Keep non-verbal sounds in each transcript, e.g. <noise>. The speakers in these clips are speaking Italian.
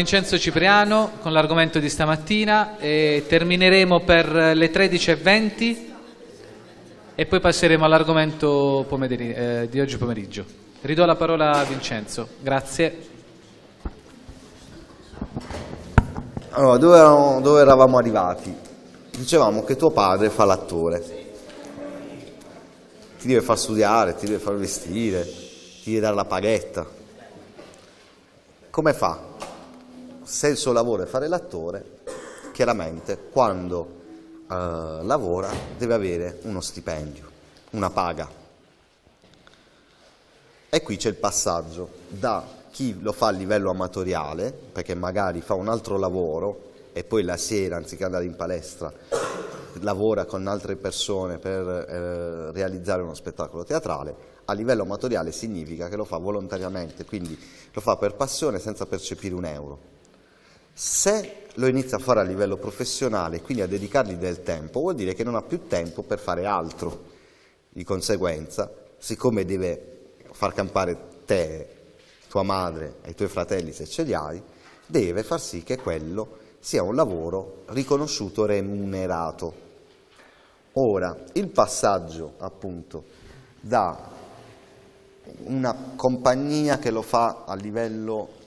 Vincenzo Cipriano con l'argomento di stamattina e termineremo per le 13.20 e poi passeremo all'argomento eh, di oggi pomeriggio. Ridò la parola a Vincenzo, grazie. Allora, dove, erano, dove eravamo arrivati? Dicevamo che tuo padre fa l'attore, ti deve far studiare, ti deve far vestire, ti deve dare la paghetta. Come fa? se il suo lavoro è fare l'attore, chiaramente quando eh, lavora deve avere uno stipendio, una paga. E qui c'è il passaggio da chi lo fa a livello amatoriale, perché magari fa un altro lavoro e poi la sera, anziché andare in palestra, lavora con altre persone per eh, realizzare uno spettacolo teatrale, a livello amatoriale significa che lo fa volontariamente, quindi lo fa per passione senza percepire un euro. Se lo inizia a fare a livello professionale, quindi a dedicargli del tempo, vuol dire che non ha più tempo per fare altro. Di conseguenza, siccome deve far campare te, tua madre e i tuoi fratelli se ce li hai, deve far sì che quello sia un lavoro riconosciuto remunerato. Ora, il passaggio appunto da una compagnia che lo fa a livello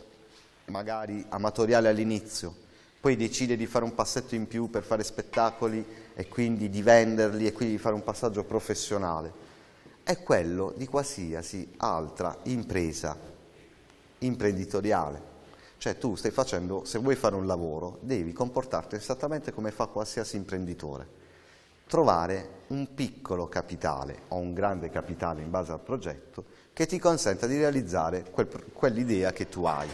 magari amatoriale all'inizio, poi decide di fare un passetto in più per fare spettacoli e quindi di venderli e quindi di fare un passaggio professionale. È quello di qualsiasi altra impresa imprenditoriale. Cioè tu stai facendo, se vuoi fare un lavoro, devi comportarti esattamente come fa qualsiasi imprenditore. Trovare un piccolo capitale o un grande capitale in base al progetto che ti consenta di realizzare quel, quell'idea che tu hai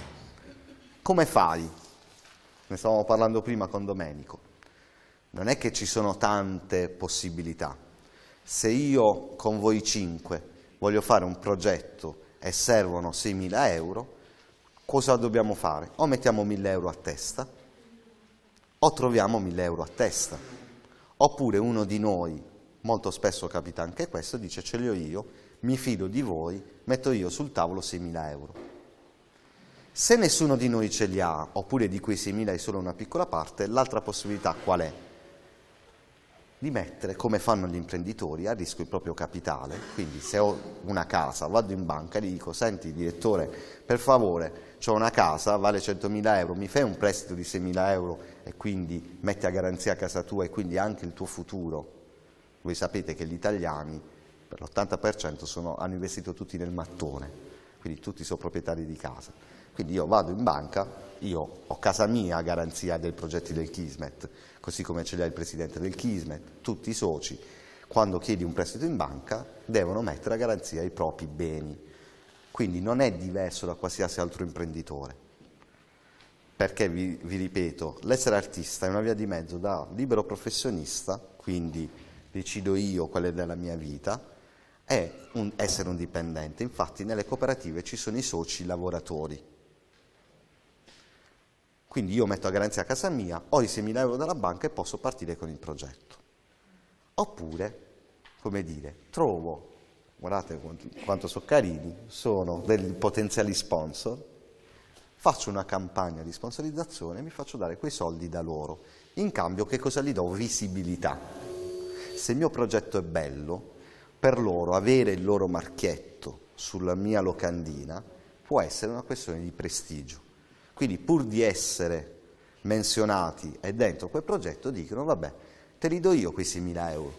come fai? Ne stavamo parlando prima con Domenico. Non è che ci sono tante possibilità. Se io con voi cinque voglio fare un progetto e servono 6.000 euro, cosa dobbiamo fare? O mettiamo 1.000 euro a testa, o troviamo 1.000 euro a testa. Oppure uno di noi, molto spesso capita anche questo, dice ce li ho io, mi fido di voi, metto io sul tavolo 6.000 euro. Se nessuno di noi ce li ha, oppure di quei 6.000 è solo una piccola parte, l'altra possibilità qual è? Di mettere, come fanno gli imprenditori, a rischio il proprio capitale. Quindi se ho una casa, vado in banca e gli dico, senti direttore, per favore, ho una casa, vale 100.000 euro, mi fai un prestito di 6.000 euro e quindi metti a garanzia casa tua e quindi anche il tuo futuro. Voi sapete che gli italiani, per l'80%, hanno investito tutti nel mattone, quindi tutti sono proprietari di casa. Quindi io vado in banca, io ho casa mia a garanzia dei progetti del Kismet, così come ce li ha il presidente del Kismet, tutti i soci, quando chiedi un prestito in banca devono mettere a garanzia i propri beni. Quindi non è diverso da qualsiasi altro imprenditore. Perché vi, vi ripeto, l'essere artista è una via di mezzo da libero professionista, quindi decido io quale è la mia vita, e un, essere un dipendente. Infatti nelle cooperative ci sono i soci lavoratori, quindi io metto a garanzia a casa mia, ho i 6.000 euro dalla banca e posso partire con il progetto. Oppure, come dire, trovo, guardate quanto, quanto sono carini, sono dei potenziali sponsor, faccio una campagna di sponsorizzazione e mi faccio dare quei soldi da loro. In cambio che cosa gli do? Visibilità. Se il mio progetto è bello, per loro avere il loro marchietto sulla mia locandina può essere una questione di prestigio. Quindi pur di essere menzionati e dentro quel progetto dicono vabbè, te li do io questi 1000 euro,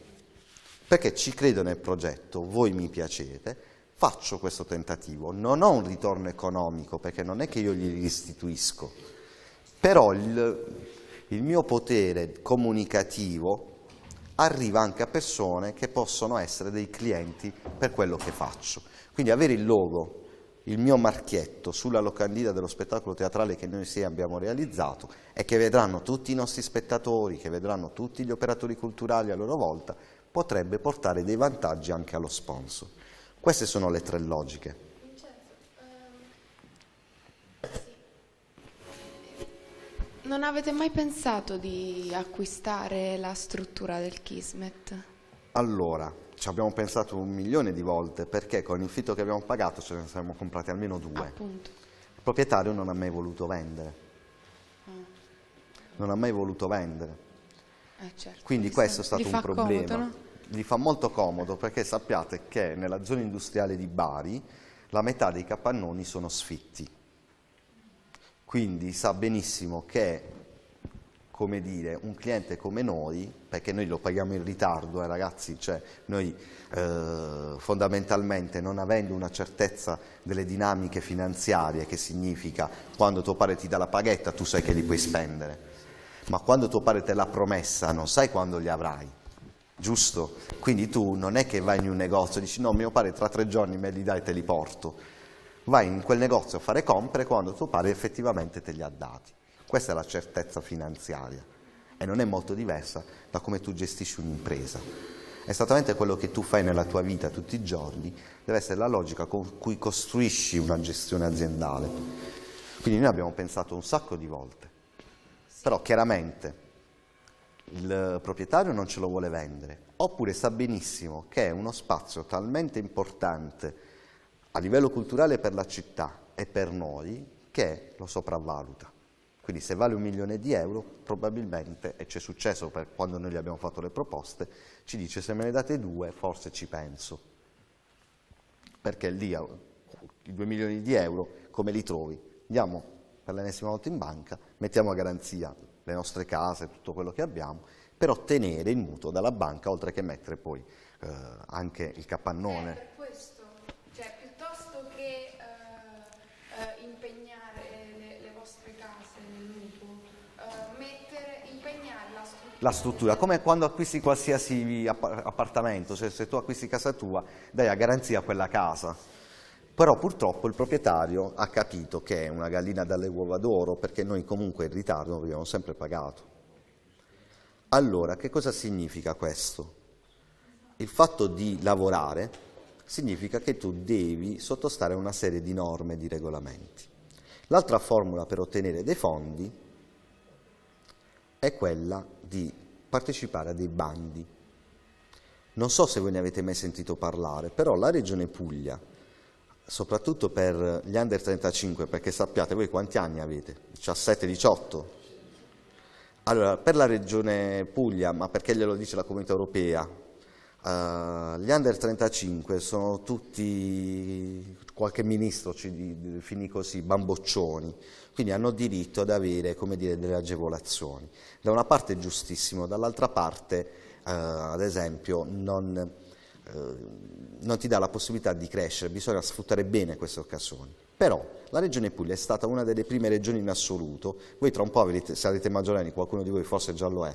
perché ci credo nel progetto, voi mi piacete, faccio questo tentativo, non ho un ritorno economico perché non è che io gli restituisco, però il, il mio potere comunicativo arriva anche a persone che possono essere dei clienti per quello che faccio. Quindi avere il logo il mio marchietto sulla locandina dello spettacolo teatrale che noi sei abbiamo realizzato e che vedranno tutti i nostri spettatori, che vedranno tutti gli operatori culturali a loro volta, potrebbe portare dei vantaggi anche allo sponsor. Queste sono le tre logiche. Eh, non avete mai pensato di acquistare la struttura del Kismet? Allora, ci abbiamo pensato un milione di volte perché con il fitto che abbiamo pagato ce ne siamo comprati almeno due. Appunto. Il proprietario non ha mai voluto vendere. Non ha mai voluto vendere. Eh, certo. Quindi questo è stato un problema. Comodo, no? Gli fa molto comodo perché sappiate che nella zona industriale di Bari la metà dei capannoni sono sfitti. Quindi sa benissimo che come dire, un cliente come noi, perché noi lo paghiamo in ritardo, eh, ragazzi, cioè noi eh, fondamentalmente non avendo una certezza delle dinamiche finanziarie, che significa quando tuo padre ti dà la paghetta tu sai che li puoi spendere, ma quando tuo padre te l'ha promessa non sai quando li avrai, giusto? Quindi tu non è che vai in un negozio e dici no, mio padre tra tre giorni me li dai e te li porto, vai in quel negozio a fare compere quando tuo padre effettivamente te li ha dati. Questa è la certezza finanziaria e non è molto diversa da come tu gestisci un'impresa. Esattamente quello che tu fai nella tua vita tutti i giorni deve essere la logica con cui costruisci una gestione aziendale. Quindi noi abbiamo pensato un sacco di volte, però chiaramente il proprietario non ce lo vuole vendere, oppure sa benissimo che è uno spazio talmente importante a livello culturale per la città e per noi che lo sopravvaluta. Quindi se vale un milione di euro, probabilmente, e ci è successo per quando noi gli abbiamo fatto le proposte, ci dice se me ne date due, forse ci penso. Perché lì i due milioni di euro, come li trovi? Andiamo per l'ennesima volta in banca, mettiamo a garanzia le nostre case, tutto quello che abbiamo, per ottenere il mutuo dalla banca, oltre che mettere poi eh, anche il capannone la struttura, come quando acquisti qualsiasi appartamento, cioè se tu acquisti casa tua dai a garanzia quella casa. Però purtroppo il proprietario ha capito che è una gallina dalle uova d'oro perché noi comunque in ritardo abbiamo sempre pagato. Allora, che cosa significa questo? Il fatto di lavorare significa che tu devi sottostare a una serie di norme, e di regolamenti. L'altra formula per ottenere dei fondi è quella di partecipare a dei bandi. Non so se voi ne avete mai sentito parlare, però la Regione Puglia, soprattutto per gli under 35, perché sappiate voi quanti anni avete, 17, 18? Allora, per la Regione Puglia, ma perché glielo dice la Comunità Europea, Uh, gli under 35 sono tutti, qualche ministro ci definì così, bamboccioni, quindi hanno diritto ad avere dire, delle agevolazioni. Da una parte è giustissimo, dall'altra parte, uh, ad esempio, non, uh, non, ti dà la possibilità di crescere, bisogna sfruttare bene queste occasioni. Però la regione Puglia è stata una delle prime regioni in assoluto, voi tra un po' sarete maggiorenni, qualcuno di voi forse già lo è,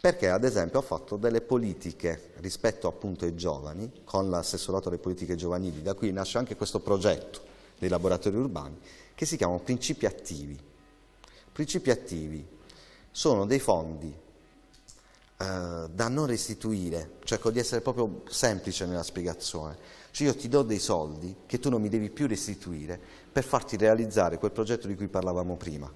perché ad esempio ho fatto delle politiche rispetto appunto ai giovani, con l'assessorato alle politiche giovanili, da cui nasce anche questo progetto dei laboratori urbani, che si chiamano principi attivi. Principi attivi sono dei fondi eh, da non restituire, cerco di essere proprio semplice nella spiegazione, cioè io ti do dei soldi che tu non mi devi più restituire per farti realizzare quel progetto di cui parlavamo prima.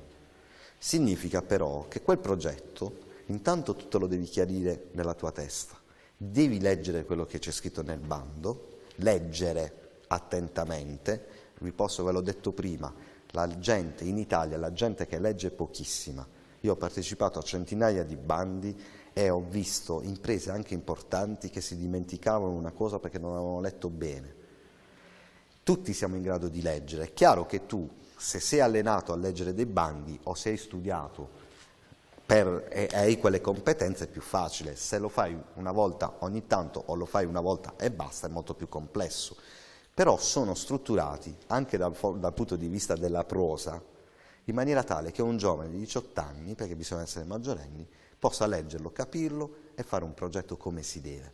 Significa però che quel progetto intanto tutto lo devi chiarire nella tua testa, devi leggere quello che c'è scritto nel bando, leggere attentamente, vi posso, ve l'ho detto prima, la gente in Italia, la gente che legge è pochissima, io ho partecipato a centinaia di bandi e ho visto imprese anche importanti che si dimenticavano una cosa perché non avevano letto bene. Tutti siamo in grado di leggere, è chiaro che tu se sei allenato a leggere dei bandi o se hai studiato per, e hai quelle competenze è più facile, se lo fai una volta ogni tanto o lo fai una volta e basta è molto più complesso, però sono strutturati anche dal, dal punto di vista della prosa in maniera tale che un giovane di 18 anni, perché bisogna essere maggiorenni, possa leggerlo, capirlo e fare un progetto come si deve.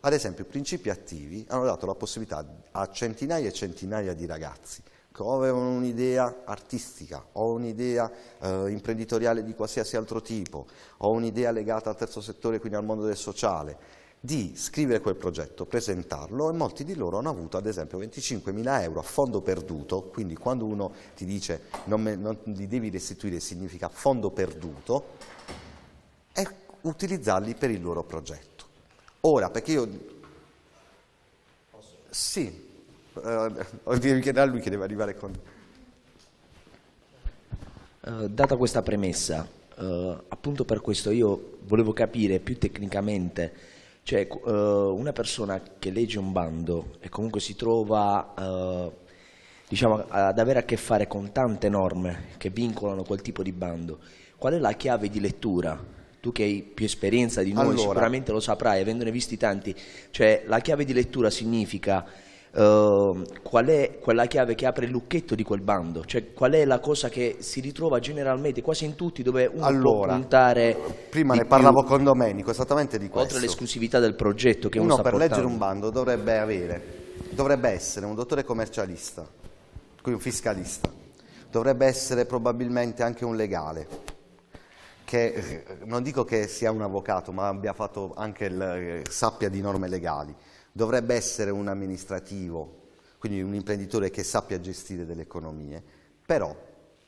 Ad esempio, i principi attivi hanno dato la possibilità a centinaia e centinaia di ragazzi Ecco, o avevano un'idea artistica o un'idea eh, imprenditoriale di qualsiasi altro tipo o un'idea legata al terzo settore, quindi al mondo del sociale, di scrivere quel progetto, presentarlo e molti di loro hanno avuto ad esempio 25.000 euro a fondo perduto, quindi quando uno ti dice non, me, non li devi restituire significa fondo perduto, e utilizzarli per il loro progetto. Ora, perché io... Sì, eh, o di richiedere a lui che deve arrivare con... Uh, data questa premessa, uh, appunto per questo io volevo capire più tecnicamente, cioè uh, una persona che legge un bando e comunque si trova diciamo, ad avere a che fare con tante norme che vincolano quel tipo di bando, qual è la chiave di lettura? Tu che hai più esperienza di noi allora. sicuramente lo saprai, avendone visti tanti, cioè la chiave di lettura significa Ehm, qual è quella chiave che apre il lucchetto di quel bando? Cioè, qual è la cosa che si ritrova generalmente quasi in tutti dove uno allora, può puntare prima ne parlavo più, con Domenico esattamente di questo oltre all'esclusività del progetto che uno, uno sta per portando. leggere un bando dovrebbe avere dovrebbe essere un dottore commercialista un fiscalista dovrebbe essere probabilmente anche un legale che eh, non dico che sia un avvocato ma abbia fatto anche il, eh, sappia di norme legali dovrebbe essere un amministrativo, quindi un imprenditore che sappia gestire delle economie, però,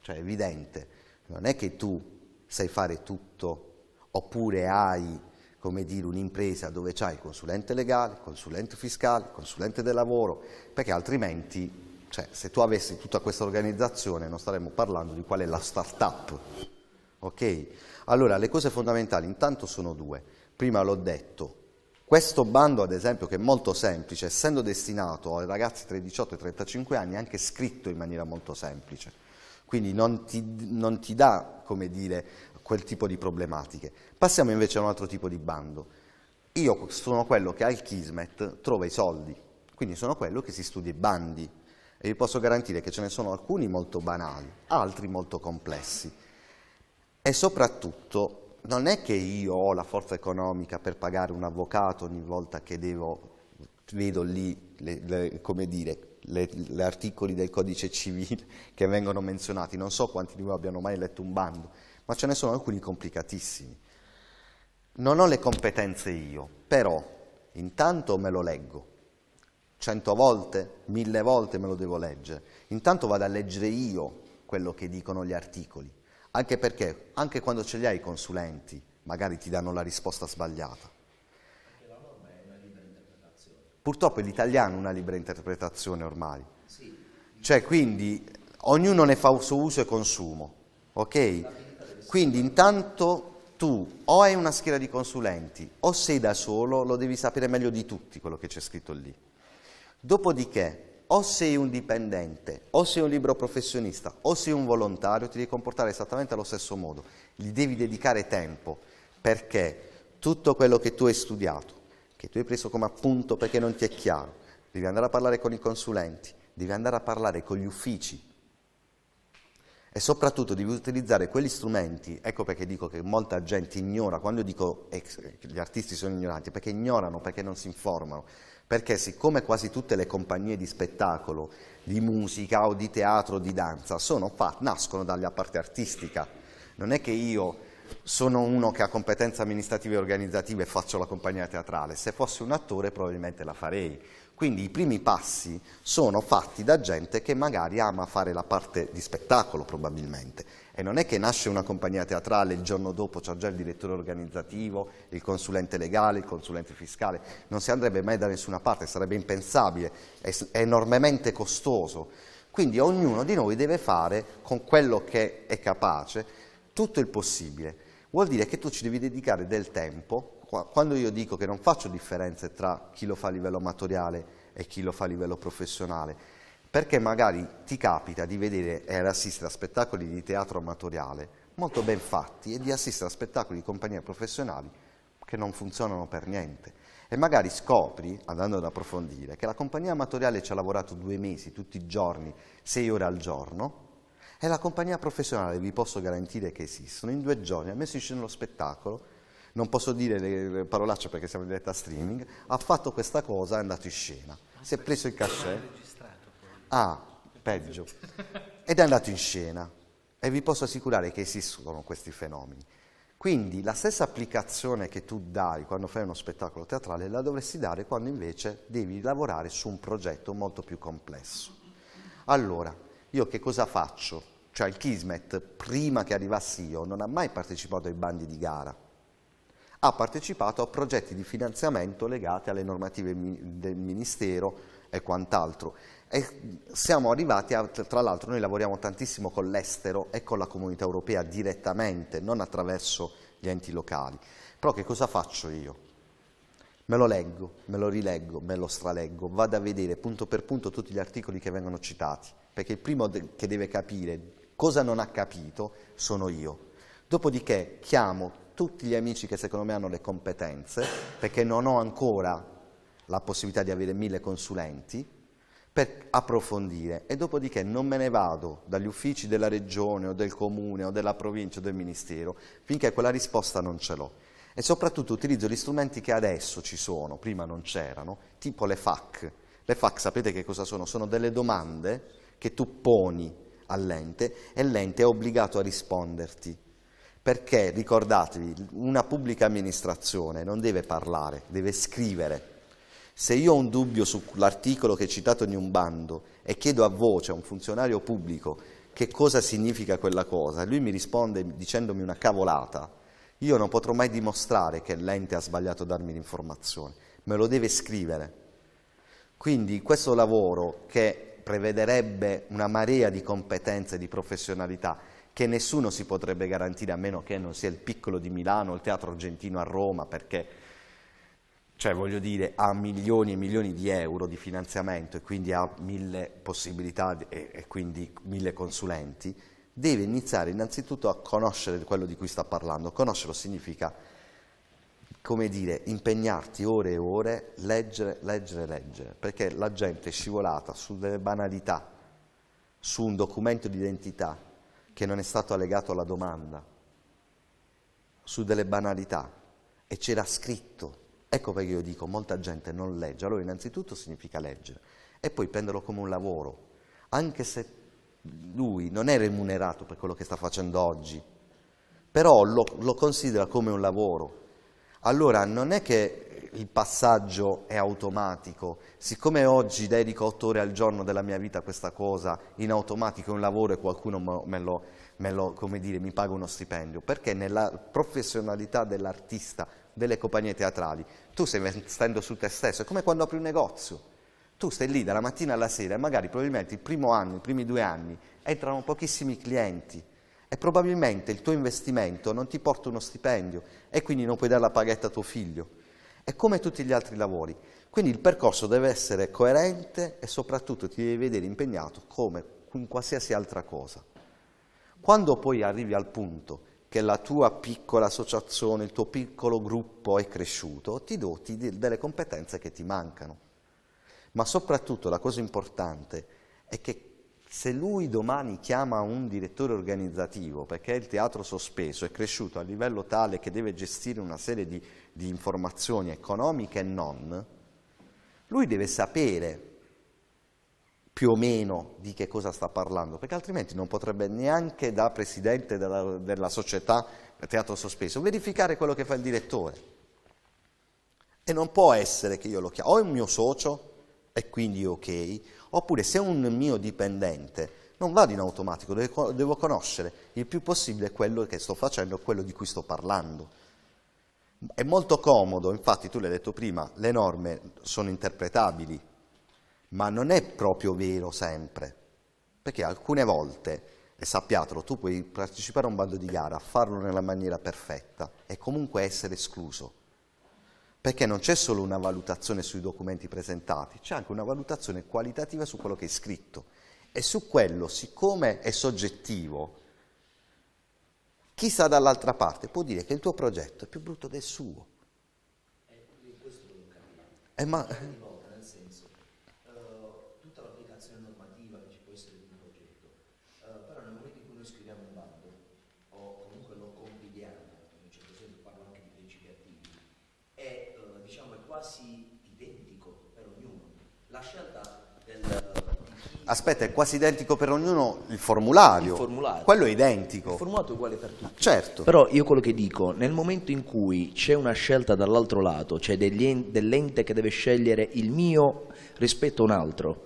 cioè è evidente, non è che tu sai fare tutto oppure hai, come dire, un'impresa dove c'hai il consulente legale, consulente fiscale, consulente del lavoro, perché altrimenti cioè, se tu avessi tutta questa organizzazione non staremmo parlando di qual è la start-up. Ok? Allora, le cose fondamentali intanto sono due. Prima l'ho detto, questo bando, ad esempio, che è molto semplice, essendo destinato ai ragazzi tra i 18 e i 35 anni, è anche scritto in maniera molto semplice, quindi non ti, non ti dà, come dire, quel tipo di problematiche. Passiamo invece a un altro tipo di bando. Io sono quello che al Kismet trova i soldi, quindi sono quello che si studia i bandi e vi posso garantire che ce ne sono alcuni molto banali, altri molto complessi e soprattutto non è che io ho la forza economica per pagare un avvocato ogni volta che devo, vedo lì, le, le, come dire, gli articoli del codice civile <laughs> che vengono menzionati, non so quanti di voi abbiano mai letto un bando, ma ce ne sono alcuni complicatissimi. Non ho le competenze io, però intanto me lo leggo, cento volte, mille volte me lo devo leggere, intanto vado a leggere io quello che dicono gli articoli, anche perché, anche quando ce li hai i consulenti, magari ti danno la risposta sbagliata. La è Purtroppo l'italiano è una libera interpretazione ormai. Sì. Cioè, quindi, ognuno ne fa suo uso e consumo, ok? Quindi, intanto tu o hai una scheda di consulenti o sei da solo, lo devi sapere meglio di tutti quello che c'è scritto lì. Dopodiché, o sei un dipendente, o sei un libero professionista, o sei un volontario, ti devi comportare esattamente allo stesso modo. Gli devi dedicare tempo, perché tutto quello che tu hai studiato, che tu hai preso come appunto perché non ti è chiaro, devi andare a parlare con i consulenti, devi andare a parlare con gli uffici, e soprattutto devi utilizzare quegli strumenti, ecco perché dico che molta gente ignora, quando io dico che gli artisti sono ignoranti, perché ignorano, perché non si informano, perché siccome quasi tutte le compagnie di spettacolo, di musica o di teatro, o di danza, fa, nascono dalla parte artistica, non è che io sono uno che ha competenze amministrative e organizzative e faccio la compagnia teatrale, se fossi un attore probabilmente la farei. Quindi i primi passi sono fatti da gente che magari ama fare la parte di spettacolo probabilmente e non è che nasce una compagnia teatrale, il giorno dopo c'è già il direttore organizzativo, il consulente legale, il consulente fiscale, non si andrebbe mai da nessuna parte, sarebbe impensabile, è, è enormemente costoso. Quindi ognuno di noi deve fare con quello che è capace tutto il possibile. Vuol dire che tu ci devi dedicare del tempo, quando io dico che non faccio differenze tra chi lo fa a livello amatoriale e chi lo fa a livello professionale, perché magari ti capita di vedere e eh, assistere a spettacoli di teatro amatoriale molto ben fatti e di assistere a spettacoli di compagnie professionali che non funzionano per niente e magari scopri, andando ad approfondire, che la compagnia amatoriale ci ha lavorato due mesi, tutti i giorni, sei ore al giorno, e la compagnia professionale, vi posso garantire che esistono, in due giorni ha messo in scena lo spettacolo, non posso dire le parolacce perché siamo in diretta streaming, ha fatto questa cosa è andato in scena, si è preso il cachet. Ah, peggio. Ed è andato in scena. E vi posso assicurare che esistono questi fenomeni. Quindi la stessa applicazione che tu dai quando fai uno spettacolo teatrale la dovresti dare quando invece devi lavorare su un progetto molto più complesso. Allora, io che cosa faccio? Cioè il Kismet, prima che arrivassi io, non ha mai partecipato ai bandi di gara. Ha partecipato a progetti di finanziamento legati alle normative del Ministero e quant'altro. E siamo arrivati, a, tra l'altro noi lavoriamo tantissimo con l'estero e con la comunità europea direttamente, non attraverso gli enti locali. Però che cosa faccio io? Me lo leggo, me lo rileggo, me lo straleggo, vado a vedere punto per punto tutti gli articoli che vengono citati, perché il primo che deve capire cosa non ha capito sono io. Dopodiché chiamo tutti gli amici che secondo me hanno le competenze, perché non ho ancora la possibilità di avere mille consulenti, per approfondire e dopodiché non me ne vado dagli uffici della regione o del comune o della provincia o del ministero finché quella risposta non ce l'ho e soprattutto utilizzo gli strumenti che adesso ci sono, prima non c'erano, tipo le FAC. Le FAC sapete che cosa sono? Sono delle domande che tu poni all'ente e l'ente è obbligato a risponderti. Perché ricordatevi, una pubblica amministrazione non deve parlare, deve scrivere se io ho un dubbio sull'articolo che è citato in un bando e chiedo a voce a un funzionario pubblico che cosa significa quella cosa, lui mi risponde dicendomi una cavolata, io non potrò mai dimostrare che l'ente ha sbagliato a darmi l'informazione, me lo deve scrivere. Quindi questo lavoro che prevederebbe una marea di competenze e di professionalità che nessuno si potrebbe garantire a meno che non sia il piccolo di Milano o il teatro argentino a Roma perché cioè voglio dire ha milioni e milioni di euro di finanziamento e quindi ha mille possibilità e, e quindi mille consulenti, deve iniziare innanzitutto a conoscere quello di cui sta parlando. Conoscerlo significa, come dire, impegnarti ore e ore, leggere, leggere, leggere, perché la gente è scivolata su delle banalità, su un documento d'identità che non è stato allegato alla domanda, su delle banalità e c'era scritto Ecco perché io dico, molta gente non legge. Allora innanzitutto significa leggere e poi prenderlo come un lavoro, anche se lui non è remunerato per quello che sta facendo oggi, però lo, lo considera come un lavoro. Allora non è che il passaggio è automatico, siccome oggi dedico otto ore al giorno della mia vita a questa cosa, in automatico è un lavoro e qualcuno me lo, me lo, dire, mi paga uno stipendio, perché nella professionalità dell'artista delle compagnie teatrali. Tu stai investendo su te stesso, è come quando apri un negozio. Tu stai lì dalla mattina alla sera e magari probabilmente il primo anno, i primi due anni, entrano pochissimi clienti e probabilmente il tuo investimento non ti porta uno stipendio e quindi non puoi dare la paghetta a tuo figlio. È come tutti gli altri lavori. Quindi il percorso deve essere coerente e soprattutto ti devi vedere impegnato come in qualsiasi altra cosa. Quando poi arrivi al punto che la tua piccola associazione, il tuo piccolo gruppo è cresciuto, ti doti delle competenze che ti mancano. Ma soprattutto la cosa importante è che se lui domani chiama un direttore organizzativo perché il teatro sospeso è cresciuto a livello tale che deve gestire una serie di, di informazioni economiche e non, lui deve sapere più o meno di che cosa sta parlando, perché altrimenti non potrebbe neanche da presidente della, della società teatro sospeso verificare quello che fa il direttore. E non può essere che io lo chiamo, o è un mio socio e quindi ok, oppure se è un mio dipendente non vado in automatico, devo conoscere il più possibile quello che sto facendo, quello di cui sto parlando. È molto comodo, infatti tu l'hai detto prima, le norme sono interpretabili ma non è proprio vero sempre, perché alcune volte, e sappiatelo, tu puoi partecipare a un bando di gara, farlo nella maniera perfetta e comunque essere escluso, perché non c'è solo una valutazione sui documenti presentati, c'è anche una valutazione qualitativa su quello che è scritto e su quello, siccome è soggettivo, chi sta dall'altra parte può dire che il tuo progetto è più brutto del suo. Eh, questo non cambia. Eh, ma... Aspetta, è quasi identico per ognuno il formulario. Il formulario. Quello è identico. Il formulato è uguale per tutti. Certo. Però io quello che dico, nel momento in cui c'è una scelta dall'altro lato, cioè dell'ente che deve scegliere il mio rispetto a un altro,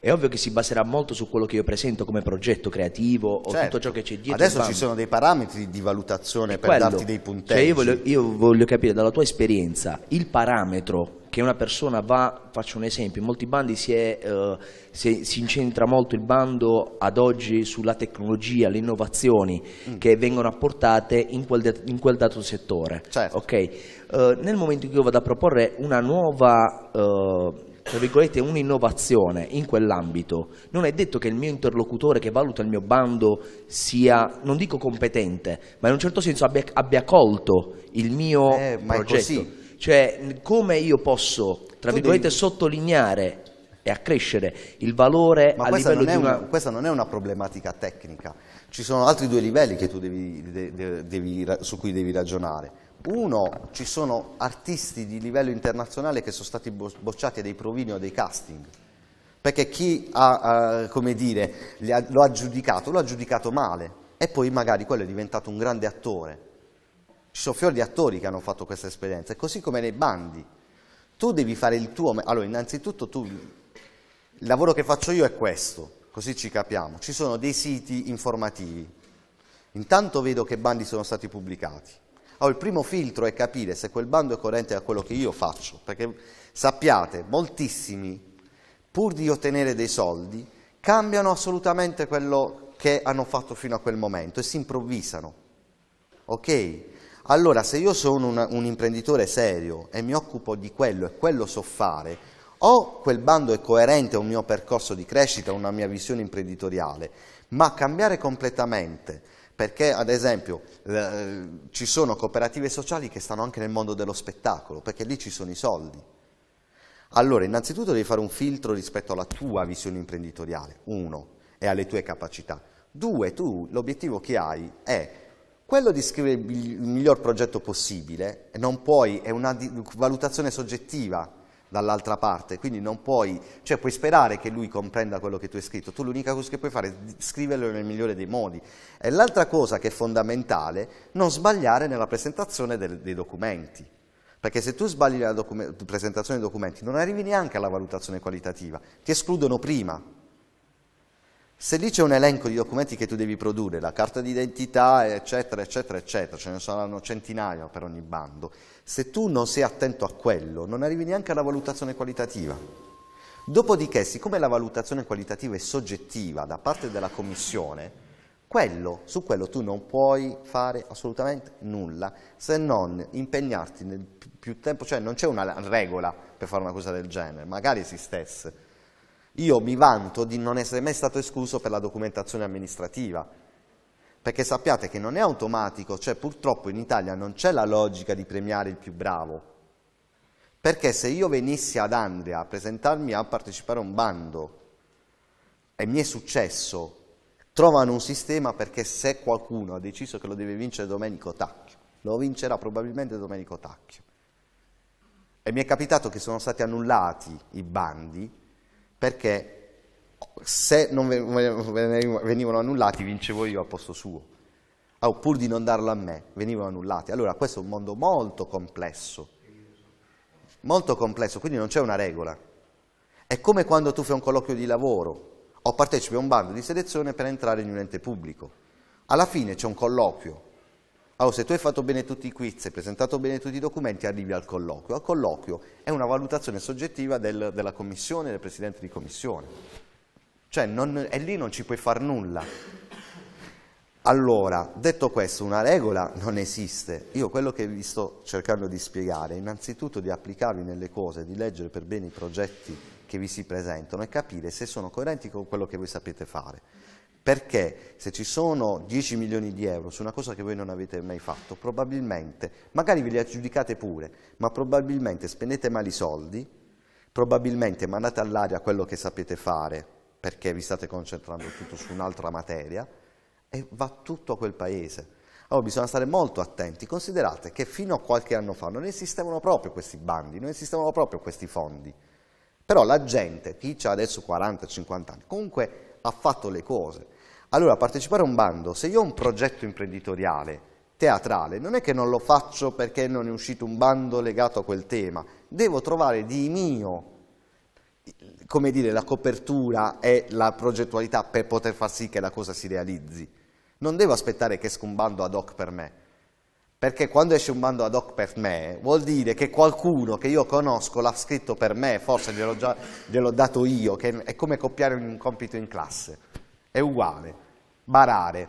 è ovvio che si baserà molto su quello che io presento come progetto creativo o certo. tutto ciò che c'è dietro. Adesso ci sono dei parametri di valutazione e per quello, darti dei punteggi. Cioè io, voglio, io voglio capire dalla tua esperienza il parametro che una persona va, faccio un esempio, in molti bandi si, è, eh, si, si incentra molto il bando ad oggi sulla tecnologia, le innovazioni mm. che vengono apportate in quel, in quel dato settore. Certo. Okay. Eh, nel momento in cui io vado a proporre una nuova... Eh, tra virgolette, un'innovazione in quell'ambito. Non è detto che il mio interlocutore che valuta il mio bando sia, non dico competente, ma in un certo senso abbia, abbia colto il mio eh, progetto. Cioè come io posso, tra virgolette, devi... sottolineare e accrescere il valore Ma a livello di una... una... questa non è una problematica tecnica, ci sono altri due livelli devi, de, de, devi, su cui devi ragionare. Uno, ci sono artisti di livello internazionale che sono stati bocciati a dei provini o a dei casting, perché chi ha, uh, dire, ha, lo ha giudicato, lo ha giudicato male e poi magari quello è diventato un grande attore ci sono fior di attori che hanno fatto questa esperienza, è così come nei bandi. Tu devi fare il tuo... Allora, innanzitutto tu... Il lavoro che faccio io è questo, così ci capiamo. Ci sono dei siti informativi. Intanto vedo che bandi sono stati pubblicati. Allora, il primo filtro è capire se quel bando è coerente a quello che io faccio, perché sappiate, moltissimi, pur di ottenere dei soldi, cambiano assolutamente quello che hanno fatto fino a quel momento e si improvvisano. Ok? Allora, se io sono un, un imprenditore serio e mi occupo di quello e quello so fare, o quel bando è coerente a un mio percorso di crescita, a una mia visione imprenditoriale, ma cambiare completamente, perché ad esempio eh, ci sono cooperative sociali che stanno anche nel mondo dello spettacolo, perché lì ci sono i soldi. Allora, innanzitutto devi fare un filtro rispetto alla tua visione imprenditoriale, uno, e alle tue capacità. Due, tu l'obiettivo che hai è quello di scrivere il miglior progetto possibile non puoi, è una valutazione soggettiva dall'altra parte, quindi non puoi, cioè puoi sperare che lui comprenda quello che tu hai scritto, tu l'unica cosa che puoi fare è scriverlo nel migliore dei modi. E l'altra cosa che è fondamentale, non sbagliare nella presentazione del, dei documenti, perché se tu sbagli nella presentazione dei documenti non arrivi neanche alla valutazione qualitativa, ti escludono prima. Se lì c'è un elenco di documenti che tu devi produrre, la carta d'identità, eccetera, eccetera, eccetera, ce ne saranno centinaia per ogni bando, se tu non sei attento a quello, non arrivi neanche alla valutazione qualitativa. Dopodiché, siccome la valutazione qualitativa è soggettiva da parte della Commissione, quello, su quello tu non puoi fare assolutamente nulla se non impegnarti nel più tempo, cioè non c'è una regola per fare una cosa del genere, magari esistesse io mi vanto di non essere mai stato escluso per la documentazione amministrativa, perché sappiate che non è automatico, cioè purtroppo in Italia non c'è la logica di premiare il più bravo, perché se io venissi ad Andrea a presentarmi a partecipare a un bando e mi è successo, trovano un sistema perché se qualcuno ha deciso che lo deve vincere Domenico Tacchio, lo vincerà probabilmente Domenico Tacchio. E mi è capitato che sono stati annullati i bandi perché se non venivano annullati vincevo io al posto suo, oppure ah, di non darlo a me, venivano annullati. Allora questo è un mondo molto complesso, molto complesso, quindi non c'è una regola. È come quando tu fai un colloquio di lavoro o partecipi a un bando di selezione per entrare in un ente pubblico. Alla fine c'è un colloquio, allora, se tu hai fatto bene tutti i quiz, hai presentato bene tutti i documenti, arrivi al colloquio. Al colloquio è una valutazione soggettiva del, della commissione, del presidente di commissione. Cioè, non, è lì non ci puoi far nulla. Allora, detto questo, una regola non esiste. Io quello che vi sto cercando di spiegare è innanzitutto di applicarvi nelle cose, di leggere per bene i progetti che vi si presentano e capire se sono coerenti con quello che voi sapete fare. Perché se ci sono 10 milioni di euro su una cosa che voi non avete mai fatto, probabilmente, magari ve li aggiudicate pure, ma probabilmente spendete male i soldi, probabilmente mandate all'aria quello che sapete fare, perché vi state concentrando tutto su un'altra materia, e va tutto a quel paese. Allora bisogna stare molto attenti, considerate che fino a qualche anno fa non esistevano proprio questi bandi, non esistevano proprio questi fondi, però la gente, chi ha adesso 40-50 anni, comunque ha fatto le cose. Allora, partecipare a un bando, se io ho un progetto imprenditoriale, teatrale, non è che non lo faccio perché non è uscito un bando legato a quel tema, devo trovare di mio come dire, la copertura e la progettualità per poter far sì che la cosa si realizzi. Non devo aspettare che esca un bando ad hoc per me. Perché quando esce un bando ad hoc per me, vuol dire che qualcuno che io conosco l'ha scritto per me, forse gliel'ho, già, gliel'ho dato io, che è come copiare un compito in classe. È uguale, barare.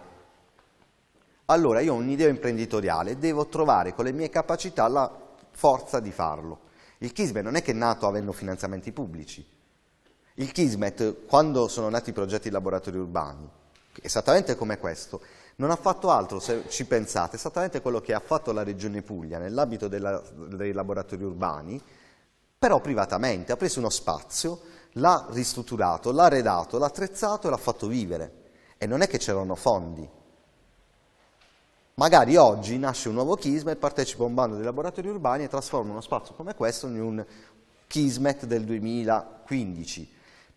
Allora io ho un'idea imprenditoriale devo trovare con le mie capacità la forza di farlo. Il Kismet non è che è nato avendo finanziamenti pubblici. Il Kismet, quando sono nati i progetti laboratori urbani, esattamente come questo, non ha fatto altro, se ci pensate, esattamente quello che ha fatto la Regione Puglia nell'ambito dei laboratori urbani, però privatamente, ha preso uno spazio, l'ha ristrutturato, l'ha redato, l'ha attrezzato e l'ha fatto vivere. E non è che c'erano fondi. Magari oggi nasce un nuovo Kismet, partecipa a un bando dei laboratori urbani e trasforma uno spazio come questo in un Kismet del 2015.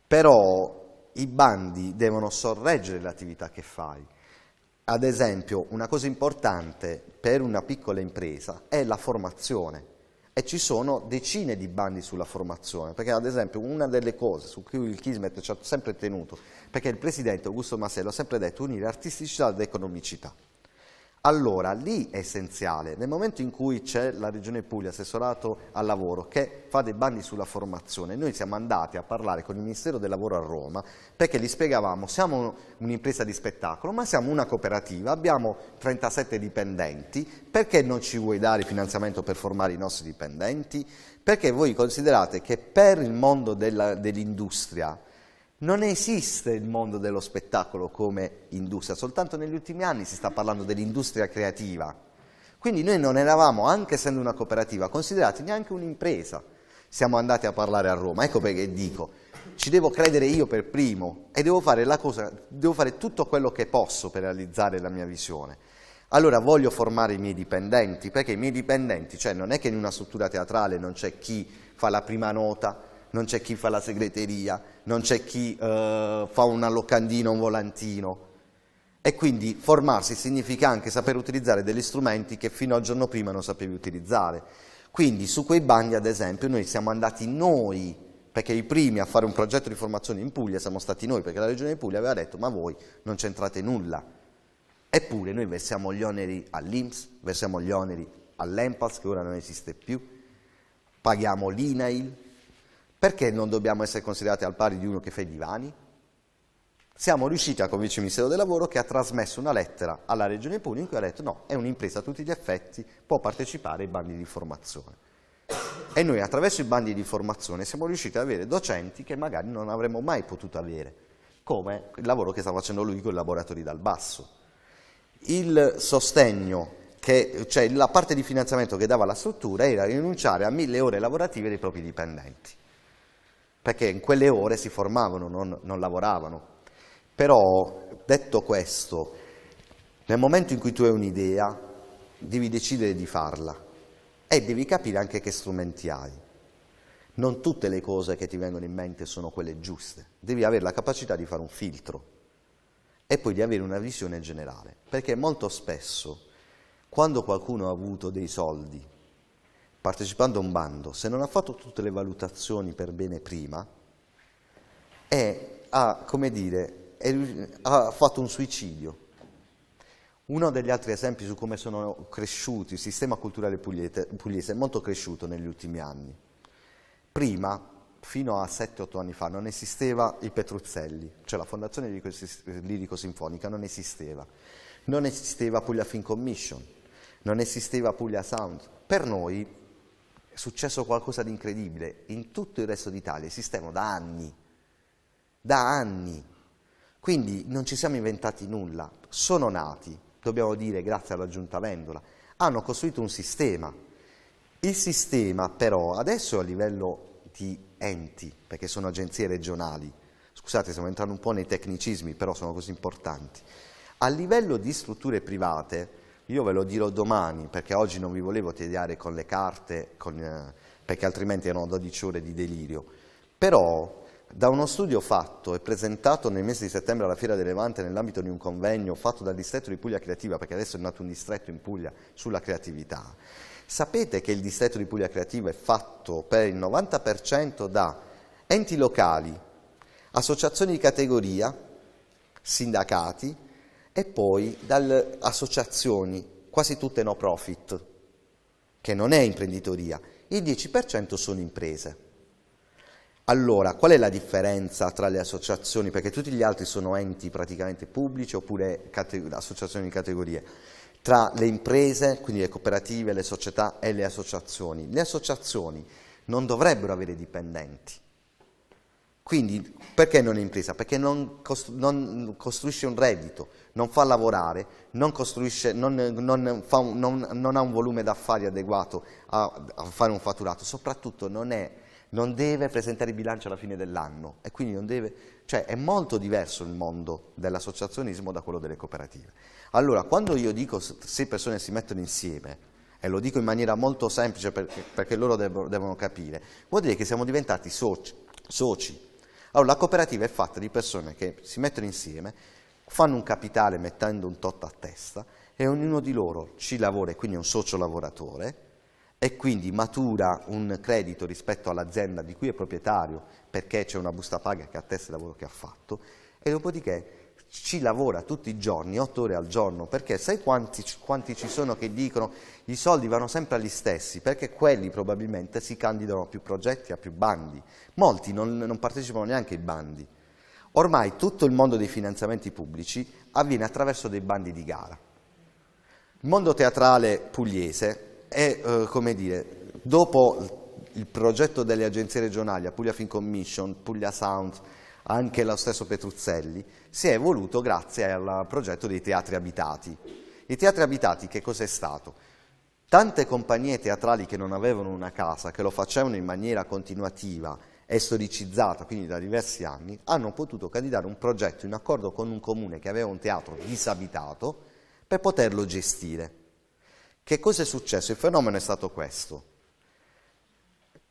Però i bandi devono sorreggere le attività che fai ad esempio, una cosa importante per una piccola impresa è la formazione e ci sono decine di bandi sulla formazione, perché ad esempio una delle cose su cui il Kismet ci ha sempre tenuto, perché il presidente Augusto Massello ha sempre detto unire artisticità ed economicità. Allora, lì è essenziale, nel momento in cui c'è la Regione Puglia, assessorato al lavoro, che fa dei bandi sulla formazione, noi siamo andati a parlare con il Ministero del Lavoro a Roma perché gli spiegavamo, siamo un'impresa di spettacolo, ma siamo una cooperativa, abbiamo 37 dipendenti, perché non ci vuoi dare finanziamento per formare i nostri dipendenti? Perché voi considerate che per il mondo dell'industria, dell non esiste il mondo dello spettacolo come industria, soltanto negli ultimi anni si sta parlando dell'industria creativa. Quindi noi non eravamo, anche essendo una cooperativa, considerati neanche un'impresa. Siamo andati a parlare a Roma, ecco perché dico, ci devo credere io per primo e devo fare, cosa, devo fare tutto quello che posso per realizzare la mia visione. Allora voglio formare i miei dipendenti, perché i miei dipendenti, cioè non è che in una struttura teatrale non c'è chi fa la prima nota, non c'è chi fa la segreteria, non c'è chi eh, fa una locandina, un volantino. E quindi formarsi significa anche saper utilizzare degli strumenti che fino al giorno prima non sapevi utilizzare. Quindi su quei bandi, ad esempio, noi siamo andati noi, perché i primi a fare un progetto di formazione in Puglia siamo stati noi, perché la Regione di Puglia aveva detto ma voi non c'entrate nulla. Eppure noi versiamo gli oneri all'Inps, versiamo gli oneri all'Empals che ora non esiste più, paghiamo l'INAIL, perché non dobbiamo essere considerati al pari di uno che fa i divani? Siamo riusciti a convincere il Ministero del Lavoro che ha trasmesso una lettera alla Regione Puglia in cui ha detto no, è un'impresa a tutti gli effetti, può partecipare ai bandi di formazione. E noi attraverso i bandi di formazione siamo riusciti ad avere docenti che magari non avremmo mai potuto avere, come il lavoro che sta facendo lui con i laboratori dal basso. Il sostegno, che, cioè la parte di finanziamento che dava la struttura era rinunciare a mille ore lavorative dei propri dipendenti perché in quelle ore si formavano, non, non lavoravano. Però, detto questo, nel momento in cui tu hai un'idea, devi decidere di farla e devi capire anche che strumenti hai. Non tutte le cose che ti vengono in mente sono quelle giuste, devi avere la capacità di fare un filtro e poi di avere una visione generale, perché molto spesso quando qualcuno ha avuto dei soldi partecipando a un bando, se non ha fatto tutte le valutazioni per bene prima, è, ha, dire, è, ha fatto un suicidio. Uno degli altri esempi su come sono cresciuti, il sistema culturale pugliese, pugliese è molto cresciuto negli ultimi anni. Prima, fino a 7-8 anni fa, non esisteva i Petruzzelli, cioè la fondazione lirico-sinfonica non esisteva. Non esisteva Puglia Film Commission, non esisteva Puglia Sound. Per noi è successo qualcosa di incredibile. In tutto il resto d'Italia esistono da anni, da anni. Quindi non ci siamo inventati nulla, sono nati, dobbiamo dire grazie alla giunta Vendola, hanno costruito un sistema. Il sistema però adesso a livello di enti, perché sono agenzie regionali, scusate stiamo entrando un po' nei tecnicismi, però sono così importanti, a livello di strutture private io ve lo dirò domani perché oggi non vi volevo tediare con le carte, con, eh, perché altrimenti erano 12 ore di delirio. Però da uno studio fatto e presentato nel mese di settembre alla Fiera del Levante nell'ambito di un convegno fatto dal distretto di Puglia Creativa, perché adesso è nato un distretto in Puglia sulla creatività, sapete che il distretto di Puglia Creativa è fatto per il 90% da enti locali, associazioni di categoria, sindacati, e poi dalle associazioni, quasi tutte no profit, che non è imprenditoria, il 10% sono imprese. Allora, qual è la differenza tra le associazioni? Perché tutti gli altri sono enti praticamente pubblici oppure associazioni di categorie. Tra le imprese, quindi le cooperative, le società e le associazioni. Le associazioni non dovrebbero avere dipendenti, quindi perché non è impresa? Perché non, costru- non costruisce un reddito, non fa lavorare, non, non, non fa un, ha un volume d'affari adeguato a, a fare un fatturato, soprattutto non è non deve presentare il bilancio alla fine dell'anno e quindi non deve, cioè è molto diverso il mondo dell'associazionismo da quello delle cooperative. Allora, quando io dico se persone si mettono insieme, e lo dico in maniera molto semplice perché, perché loro devono, devono, capire, vuol dire che siamo diventati soci, soci allora la cooperativa è fatta di persone che si mettono insieme, fanno un capitale mettendo un tot a testa e ognuno di loro ci lavora e quindi è un socio lavoratore e quindi matura un credito rispetto all'azienda di cui è proprietario perché c'è una busta paga che attesta il lavoro che ha fatto e dopodiché ci lavora tutti i giorni, 8 ore al giorno, perché sai quanti, quanti ci sono che dicono i soldi vanno sempre agli stessi, perché quelli probabilmente si candidano a più progetti, a più bandi. Molti non, non partecipano neanche ai bandi. Ormai tutto il mondo dei finanziamenti pubblici avviene attraverso dei bandi di gara. Il mondo teatrale pugliese è, eh, come dire, dopo il progetto delle agenzie regionali, a Puglia Film Commission, Puglia Sound, anche lo stesso Petruzzelli, si è evoluto grazie al progetto dei teatri abitati. I teatri abitati che cos'è stato? Tante compagnie teatrali che non avevano una casa, che lo facevano in maniera continuativa e storicizzata, quindi da diversi anni, hanno potuto candidare un progetto in accordo con un comune che aveva un teatro disabitato per poterlo gestire. Che cosa è successo? Il fenomeno è stato questo.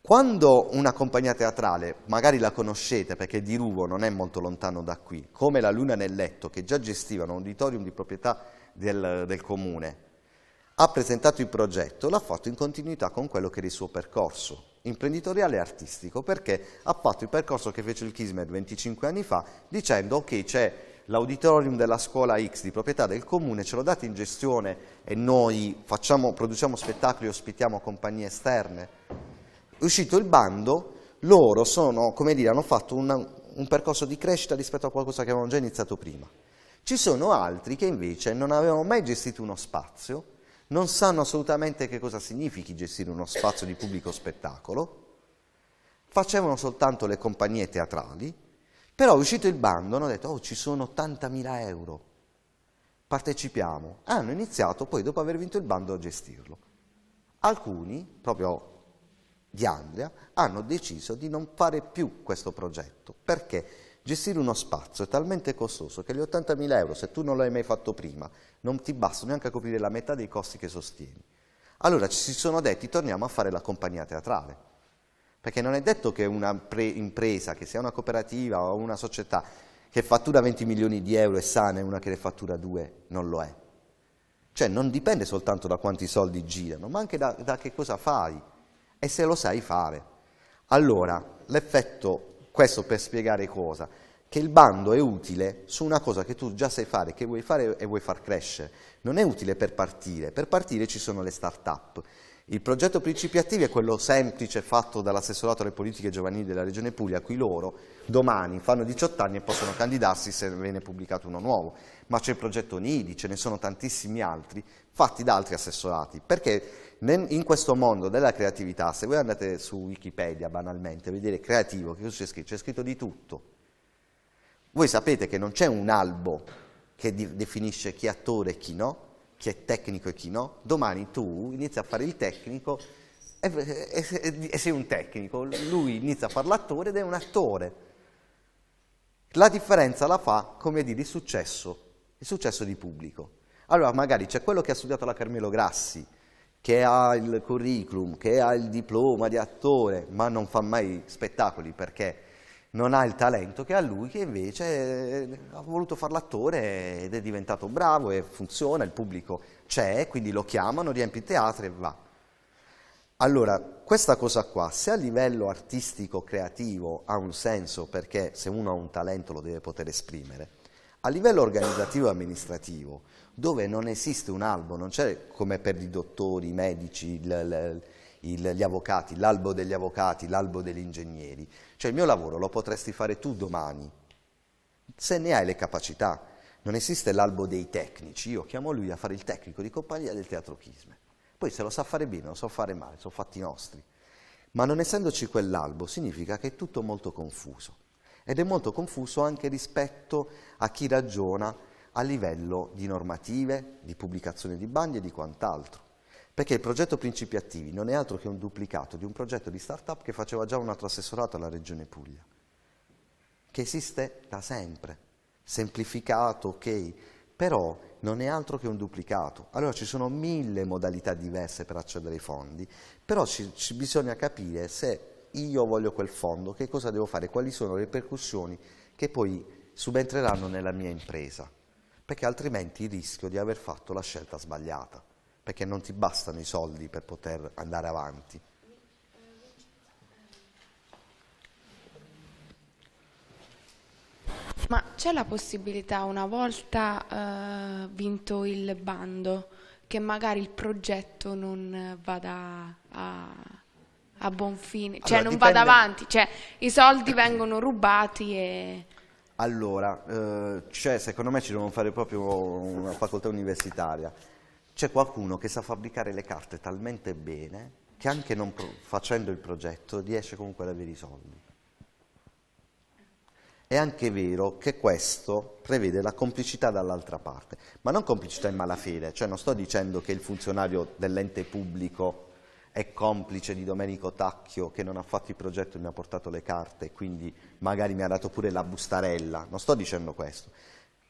Quando una compagnia teatrale, magari la conoscete perché di Ruvo non è molto lontano da qui, come la Luna nel Letto, che già gestiva un auditorium di proprietà del, del comune, ha presentato il progetto, l'ha fatto in continuità con quello che era il suo percorso imprenditoriale e artistico, perché ha fatto il percorso che fece il Kismet 25 anni fa dicendo ok c'è l'auditorium della scuola X di proprietà del comune, ce lo date in gestione e noi facciamo, produciamo spettacoli e ospitiamo compagnie esterne uscito il bando, loro sono, come dire, hanno fatto una, un percorso di crescita rispetto a qualcosa che avevano già iniziato prima. Ci sono altri che invece non avevano mai gestito uno spazio, non sanno assolutamente che cosa significhi gestire uno spazio di pubblico spettacolo, facevano soltanto le compagnie teatrali, però uscito il bando, hanno detto, oh ci sono 80.000 euro, partecipiamo. Hanno iniziato poi, dopo aver vinto il bando, a gestirlo. Alcuni, proprio di Andria hanno deciso di non fare più questo progetto perché gestire uno spazio è talmente costoso che gli 80.000 euro, se tu non l'hai mai fatto prima, non ti bastano neanche a coprire la metà dei costi che sostieni. Allora ci si sono detti torniamo a fare la compagnia teatrale, perché non è detto che una impresa, che sia una cooperativa o una società che fattura 20 milioni di euro è sana e una che ne fattura 2 non lo è. Cioè non dipende soltanto da quanti soldi girano, ma anche da, da che cosa fai e se lo sai fare. Allora, l'effetto, questo per spiegare cosa? Che il bando è utile su una cosa che tu già sai fare, che vuoi fare e vuoi far crescere. Non è utile per partire, per partire ci sono le start-up. Il progetto Principi Attivi è quello semplice fatto dall'assessorato alle politiche giovanili della Regione Puglia, a cui loro domani fanno 18 anni e possono candidarsi se viene pubblicato uno nuovo. Ma c'è il progetto Nidi, ce ne sono tantissimi altri, fatti da altri assessorati. Perché in questo mondo della creatività, se voi andate su Wikipedia banalmente, vedete creativo, che cosa c'è scritto? C'è scritto di tutto. Voi sapete che non c'è un albo che di, definisce chi è attore e chi no, chi è tecnico e chi no. Domani tu inizi a fare il tecnico e, e, e sei un tecnico, lui inizia a fare l'attore ed è un attore. La differenza la fa, come dire, il successo, il successo di pubblico. Allora magari c'è quello che ha studiato la Carmelo Grassi, che ha il curriculum, che ha il diploma di attore, ma non fa mai spettacoli perché non ha il talento che ha lui, che invece eh, ha voluto fare l'attore ed è diventato bravo e funziona, il pubblico c'è, quindi lo chiamano, riempie il teatro e va. Allora, questa cosa qua, se a livello artistico creativo ha un senso perché se uno ha un talento lo deve poter esprimere, a livello organizzativo e amministrativo dove non esiste un albo, non c'è come per i dottori, i medici, il, il, gli avvocati, l'albo degli avvocati, l'albo degli ingegneri. Cioè il mio lavoro lo potresti fare tu domani, se ne hai le capacità. Non esiste l'albo dei tecnici, io chiamo lui a fare il tecnico di compagnia del teatro Chisme. Poi se lo sa fare bene, lo sa so fare male, sono fatti nostri. Ma non essendoci quell'albo significa che è tutto molto confuso. Ed è molto confuso anche rispetto a chi ragiona a livello di normative, di pubblicazione di bandi e di quant'altro. Perché il progetto Principi Attivi non è altro che un duplicato di un progetto di start-up che faceva già un altro assessorato alla Regione Puglia, che esiste da sempre, semplificato, ok, però non è altro che un duplicato. Allora ci sono mille modalità diverse per accedere ai fondi, però ci, ci bisogna capire se io voglio quel fondo, che cosa devo fare, quali sono le percussioni che poi subentreranno nella mia impresa perché altrimenti rischio di aver fatto la scelta sbagliata, perché non ti bastano i soldi per poter andare avanti. Ma c'è la possibilità, una volta eh, vinto il bando, che magari il progetto non vada a, a buon fine, cioè allora, non dipende... vada avanti, cioè i soldi vengono rubati e... Allora, eh, cioè, secondo me ci devono fare proprio una facoltà universitaria. C'è qualcuno che sa fabbricare le carte talmente bene che anche non facendo il progetto riesce comunque ad avere i soldi. È anche vero che questo prevede la complicità dall'altra parte, ma non complicità in malafede, cioè non sto dicendo che il funzionario dell'ente pubblico è complice di Domenico Tacchio che non ha fatto il progetto e mi ha portato le carte, quindi magari mi ha dato pure la bustarella, non sto dicendo questo.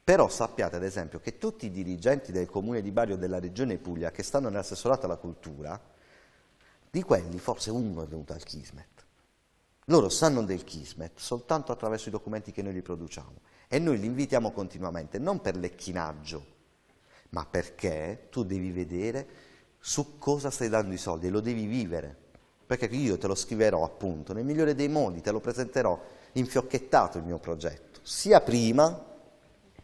Però sappiate ad esempio che tutti i dirigenti del comune di Bari o della regione Puglia che stanno nell'assessorato alla cultura, di quelli forse uno è venuto al Kismet. Loro sanno del Kismet soltanto attraverso i documenti che noi li produciamo e noi li invitiamo continuamente, non per lecchinaggio, ma perché tu devi vedere su cosa stai dando i soldi e lo devi vivere, perché io te lo scriverò appunto nel migliore dei modi, te lo presenterò infiocchettato il mio progetto, sia prima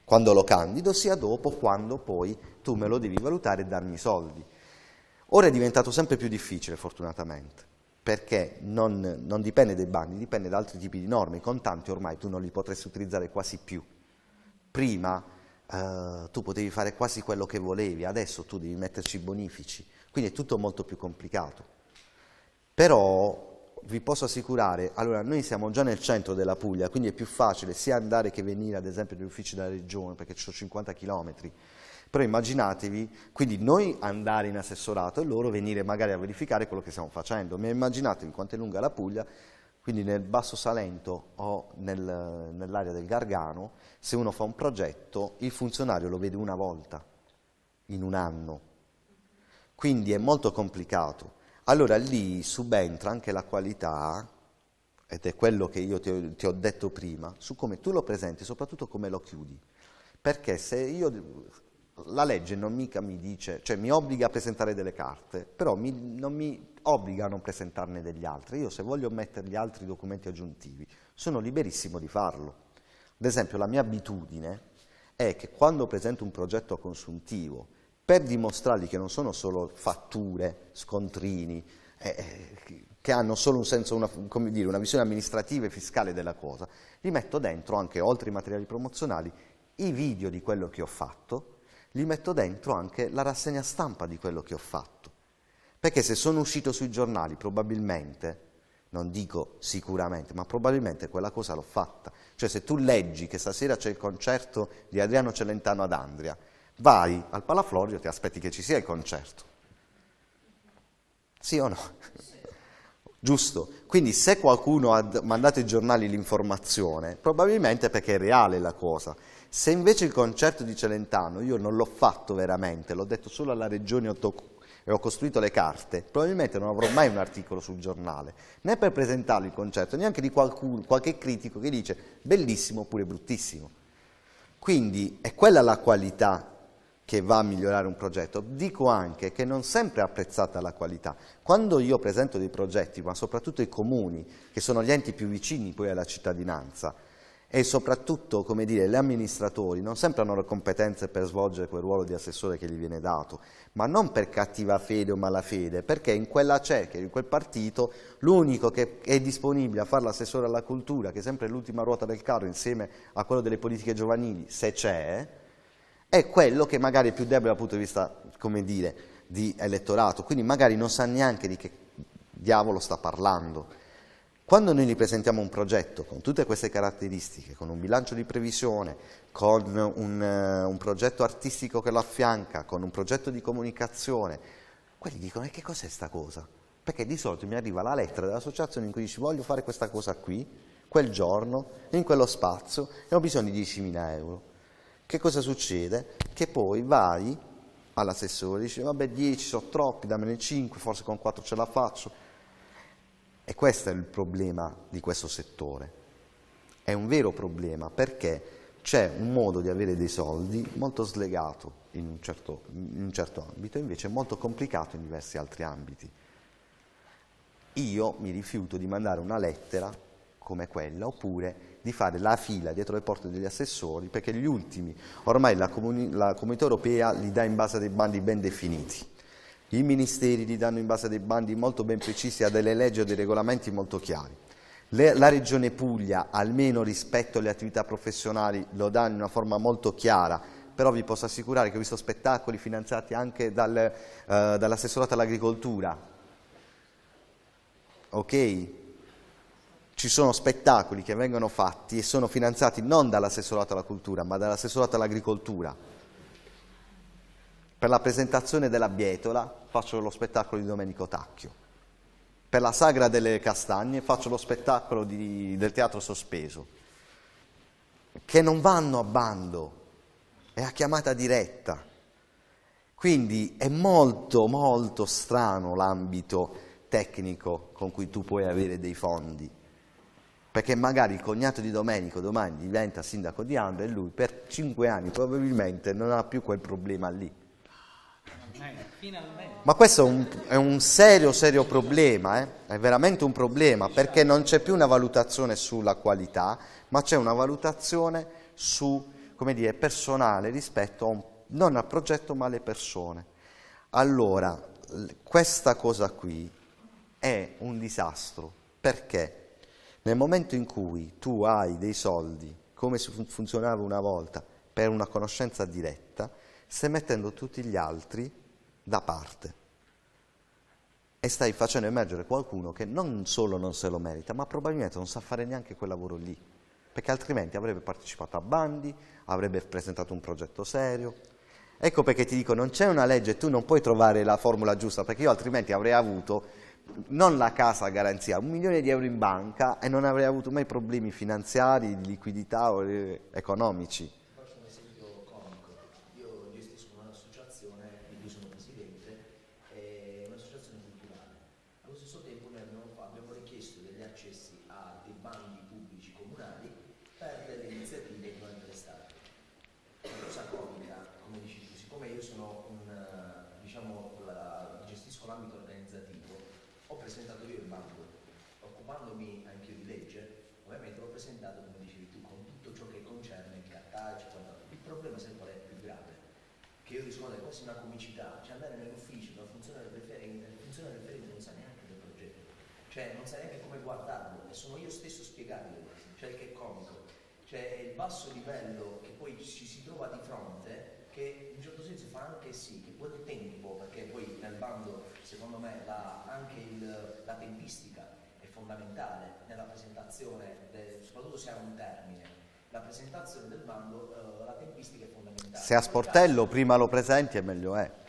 quando lo candido, sia dopo quando poi tu me lo devi valutare e darmi i soldi. Ora è diventato sempre più difficile fortunatamente, perché non, non dipende dai bandi, dipende da altri tipi di norme, i contanti ormai tu non li potresti utilizzare quasi più. Prima eh, tu potevi fare quasi quello che volevi, adesso tu devi metterci i bonifici, quindi è tutto molto più complicato. Però vi posso assicurare, allora noi siamo già nel centro della Puglia, quindi è più facile sia andare che venire ad esempio negli uffici della regione, perché ci sono 50 chilometri, però immaginatevi, quindi noi andare in assessorato e loro venire magari a verificare quello che stiamo facendo, mi immaginate in quanto è lunga la Puglia, quindi nel Basso Salento o nel, nell'area del Gargano, se uno fa un progetto, il funzionario lo vede una volta in un anno. Quindi è molto complicato. Allora lì subentra anche la qualità, ed è quello che io ti ho, ti ho detto prima, su come tu lo presenti, soprattutto come lo chiudi. Perché se io la legge non mica mi dice, cioè mi obbliga a presentare delle carte, però mi, non mi obbliga a non presentarne degli altri. Io se voglio mettergli altri documenti aggiuntivi sono liberissimo di farlo. Ad esempio la mia abitudine è che quando presento un progetto consuntivo, per dimostrargli che non sono solo fatture, scontrini, eh, eh che hanno solo un senso, una, dire, una visione amministrativa e fiscale della cosa, li metto dentro, anche oltre i materiali promozionali, i video di quello che ho fatto, li metto dentro anche la rassegna stampa di quello che ho fatto perché se sono uscito sui giornali, probabilmente, non dico sicuramente, ma probabilmente quella cosa l'ho fatta. Cioè se tu leggi che stasera c'è il concerto di Adriano Celentano ad Andria, vai al Palaflorio e ti aspetti che ci sia il concerto. Sì o no? Giusto? Quindi se qualcuno ha mandato ai giornali l'informazione, probabilmente perché è reale la cosa. Se invece il concerto di Celentano io non l'ho fatto veramente, l'ho detto solo alla regione o e ho costruito le carte, probabilmente non avrò mai un articolo sul giornale, né per presentarvi il concetto, neanche di qualcuno, qualche critico che dice bellissimo oppure bruttissimo. Quindi è quella la qualità che va a migliorare un progetto. Dico anche che non sempre è apprezzata la qualità. Quando io presento dei progetti, ma soprattutto i comuni, che sono gli enti più vicini poi alla cittadinanza, e soprattutto, come dire, gli amministratori non sempre hanno le competenze per svolgere quel ruolo di assessore che gli viene dato, ma non per cattiva fede o malafede, perché in quella cerchia, in quel partito, l'unico che è disponibile a fare l'assessore alla cultura, che è sempre l'ultima ruota del carro insieme a quello delle politiche giovanili, se c'è, è quello che magari è più debole dal punto di vista, come dire, di elettorato, quindi magari non sa neanche di che diavolo sta parlando quando noi gli presentiamo un progetto con tutte queste caratteristiche, con un bilancio di previsione, con un, uh, un progetto artistico che lo affianca, con un progetto di comunicazione, quelli dicono e che cos'è sta cosa? Perché di solito mi arriva la lettera dell'associazione in cui dici voglio fare questa cosa qui, quel giorno, in quello spazio e ho bisogno di 10.000 euro. Che cosa succede? Che poi vai all'assessore e dici vabbè 10 sono troppi, dammene 5, forse con 4 ce la faccio e questo è il problema di questo settore. È un vero problema perché c'è un modo di avere dei soldi molto slegato in un certo, in un certo ambito, invece molto complicato in diversi altri ambiti. Io mi rifiuto di mandare una lettera come quella, oppure di fare la fila dietro le porte degli assessori, perché gli ultimi, ormai la, comuni la comunità europea li dà in base a dei bandi ben definiti. I ministeri li danno in base a dei bandi molto ben precisi, a delle leggi o dei regolamenti molto chiari. Le, la Regione Puglia, almeno rispetto alle attività professionali, lo dà in una forma molto chiara, però vi posso assicurare che ho visto spettacoli finanziati anche dal, eh, dall'assessorato all'agricoltura. Ok? Ci sono spettacoli che vengono fatti e sono finanziati non dall'assessorato alla cultura, ma dall'assessorato all'agricoltura per la presentazione della Bietola faccio lo spettacolo di Domenico Tacchio. Per la Sagra delle Castagne faccio lo spettacolo di, del Teatro Sospeso, che non vanno a bando, è a chiamata diretta. Quindi è molto, molto strano l'ambito tecnico con cui tu puoi avere dei fondi. Perché magari il cognato di Domenico domani diventa sindaco di Ando e lui per cinque anni probabilmente non ha più quel problema lì. Ma questo è un, è un serio, serio problema, eh? è veramente un problema, perché non c'è più una valutazione sulla qualità, ma c'è una valutazione su, come dire, personale rispetto un, non al progetto ma alle persone. Allora, questa cosa qui è un disastro, perché nel momento in cui tu hai dei soldi, come funzionava una volta, per una conoscenza diretta, stai mettendo tutti gli altri da parte e stai facendo emergere qualcuno che non solo non se lo merita, ma probabilmente non sa fare neanche quel lavoro lì, perché altrimenti avrebbe partecipato a bandi, avrebbe presentato un progetto serio. Ecco perché ti dico, non c'è una legge, e tu non puoi trovare la formula giusta, perché io altrimenti avrei avuto non la casa a garanzia, un milione di euro in banca e non avrei avuto mai problemi finanziari, di liquidità o eh, economici. basso livello che poi ci si trova di fronte, che in un certo senso fa anche sì che quel tempo, perché poi nel bando secondo me la, anche il, la tempistica è fondamentale nella presentazione, del, soprattutto se ha un termine, la presentazione del bando, eh, la tempistica è fondamentale. Se a sportello prima lo presenti è meglio Eh.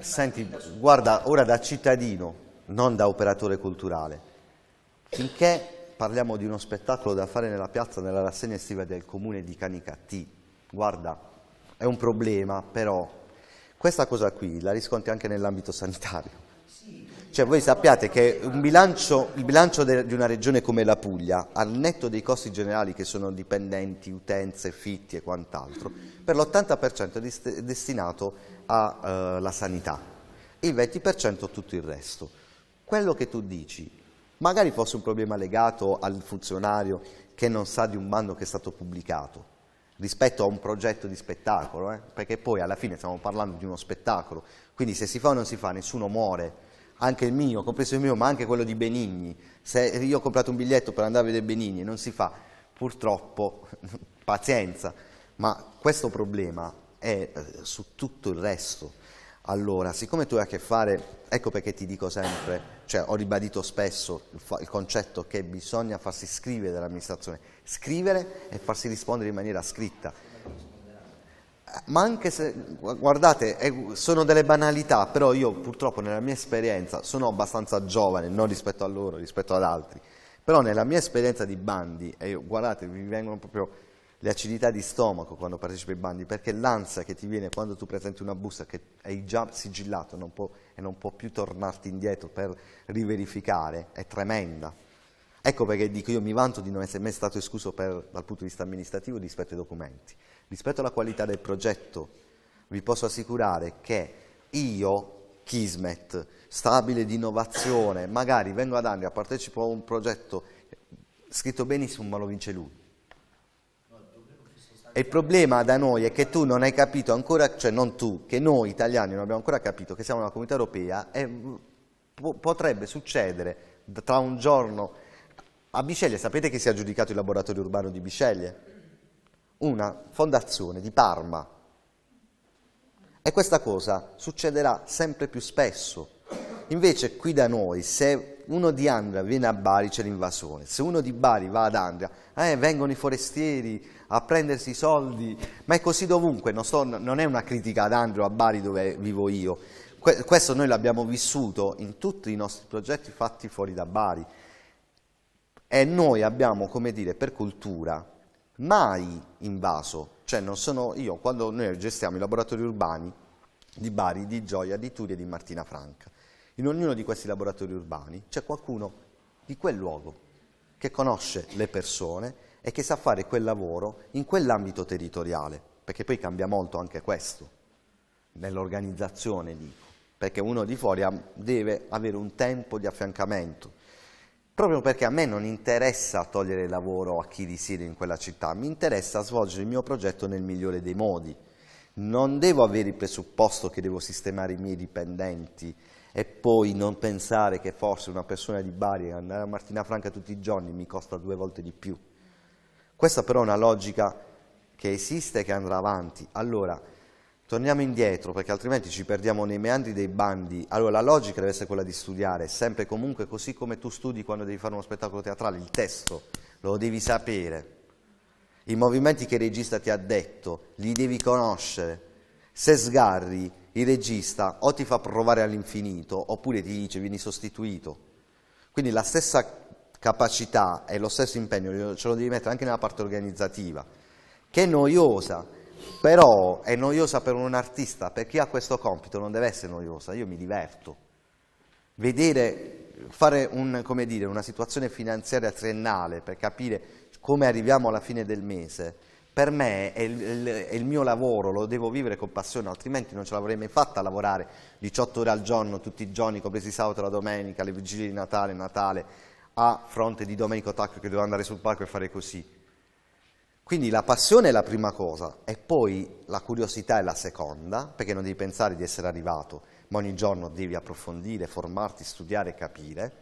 Senti, guarda, ora da cittadino, non da operatore culturale, finché parliamo di uno spettacolo da fare nella piazza, nella rassegna estiva del comune di Canicattì, guarda, è un problema, però questa cosa qui la riscontri anche nell'ambito sanitario. Cioè voi sappiate che bilancio, il bilancio de, di una regione come la Puglia, al netto dei costi generali che sono dipendenti, utenze, fitti e quant'altro, per l'80% è destinato alla eh, sanità, il 20% a tutto il resto. Quello che tu dici, magari fosse un problema legato al funzionario che non sa di un bando che è stato pubblicato, rispetto a un progetto di spettacolo, eh? perché poi alla fine stiamo parlando di uno spettacolo, quindi se si fa o non si fa nessuno muore, anche il mio, compreso il mio, ma anche quello di Benigni, se io ho comprato un biglietto per andare a vedere Benigni e non si fa, purtroppo, <laughs> pazienza, ma questo problema è eh, su tutto il resto. Allora, siccome tu hai a che fare, ecco perché ti dico sempre, cioè ho ribadito spesso il, il concetto che bisogna farsi scrivere dall'amministrazione, scrivere e farsi rispondere in maniera scritta. Eh, ma anche se, guardate, sono delle banalità, però io purtroppo nella mia esperienza sono abbastanza giovane, non rispetto a loro, rispetto ad altri, però nella mia esperienza di bandi, e guardate, mi vengono proprio le acidità di stomaco quando partecipi ai bandi, perché l'ansia che ti viene quando tu presenti una busta che hai già sigillato non può, e non può più tornarti indietro per riverificare è tremenda. Ecco perché dico io mi vanto di non essere mai stato escluso per, dal punto di vista amministrativo rispetto ai documenti. Rispetto alla qualità del progetto vi posso assicurare che io, Kismet, stabile di innovazione, magari vengo ad Andria, partecipo a un progetto scritto benissimo ma lo vince lui e il problema da noi è che tu non hai capito ancora, cioè non tu, che noi italiani non abbiamo ancora capito che siamo una comunità europea e mm, po potrebbe succedere tra un giorno a Bisceglie, sapete che si è aggiudicato il laboratorio urbano di Bisceglie? Una fondazione di Parma. E questa cosa succederà sempre più spesso. Invece qui da noi, se uno di Andria viene a Bari c'è l'invasione, se uno di Bari va ad Andria, eh, vengono i forestieri, a prendersi i soldi, ma è così dovunque, non, so, non è una critica ad Andrew a Bari dove vivo io, questo noi l'abbiamo vissuto in tutti i nostri progetti fatti fuori da Bari e noi abbiamo, come dire, per cultura mai invaso, cioè non sono io, quando noi gestiamo i laboratori urbani di Bari, di Gioia, di Turia e di Martina Franca, in ognuno di questi laboratori urbani c'è qualcuno di quel luogo che conosce le persone e che sa fare quel lavoro in quell'ambito territoriale, perché poi cambia molto anche questo, nell'organizzazione dico, perché uno di fuori deve avere un tempo di affiancamento, proprio perché a me non interessa togliere il lavoro a chi risiede in quella città, mi interessa svolgere il mio progetto nel migliore dei modi. Non devo avere il presupposto che devo sistemare i miei dipendenti e poi non pensare che forse una persona di Bari andare a Martina Franca tutti i giorni mi costa due volte di più. Questa però è una logica che esiste e che andrà avanti. Allora, torniamo indietro perché altrimenti ci perdiamo nei meandri dei bandi. Allora, la logica deve essere quella di studiare, sempre e comunque così come tu studi quando devi fare uno spettacolo teatrale, il testo, lo devi sapere. I movimenti che il regista ti ha detto, li devi conoscere. Se sgarri, il regista o ti fa provare all'infinito oppure ti dice vieni sostituito. Quindi la stessa capacità e lo stesso impegno ce lo devi mettere anche nella parte organizzativa, che è noiosa, però è noiosa per un artista, per chi ha questo compito non deve essere noiosa, io mi diverto. Vedere, fare un, dire, una situazione finanziaria triennale per capire come arriviamo alla fine del mese, per me è il, è il, mio lavoro, lo devo vivere con passione, altrimenti non ce l'avrei mai fatta a lavorare 18 ore al giorno, tutti i giorni, compresi sabato e la domenica, le vigilie di Natale, Natale, a fronte di Domenico Tacco che doveva andare sul palco e fare così. Quindi la passione è la prima cosa e poi la curiosità è la seconda, perché non devi pensare di essere arrivato, ma ogni giorno devi approfondire, formarti, studiare, capire.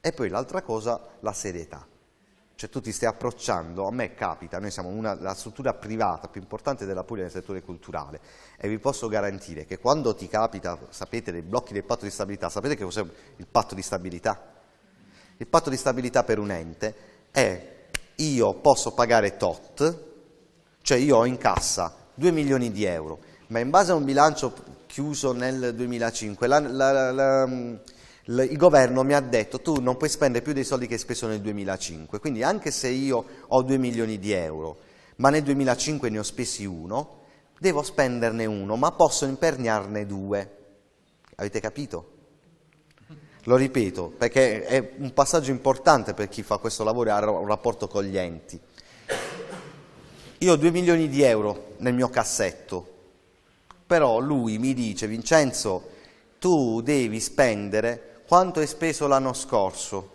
E poi l'altra cosa, la serietà. Cioè tu ti stai approcciando, a me capita, noi siamo una, la struttura privata più importante della Puglia nel settore culturale e vi posso garantire che quando ti capita, sapete, dei blocchi del patto di stabilità, sapete che cos'è il patto di stabilità? Il patto di stabilità per un ente è io posso pagare tot, cioè io ho in cassa 2 milioni di euro, ma in base a un bilancio chiuso nel 2005, la, la, la, il governo mi ha detto tu non puoi spendere più dei soldi che hai speso nel 2005, quindi anche se io ho 2 milioni di euro, ma nel 2005 ne ho spesi uno, devo spenderne uno, ma posso imperniarne due. Avete capito? Lo ripeto, perché è un passaggio importante per chi fa questo lavoro e ha un rapporto con gli enti. Io ho 2 milioni di euro nel mio cassetto, però lui mi dice, Vincenzo, tu devi spendere quanto hai speso l'anno scorso,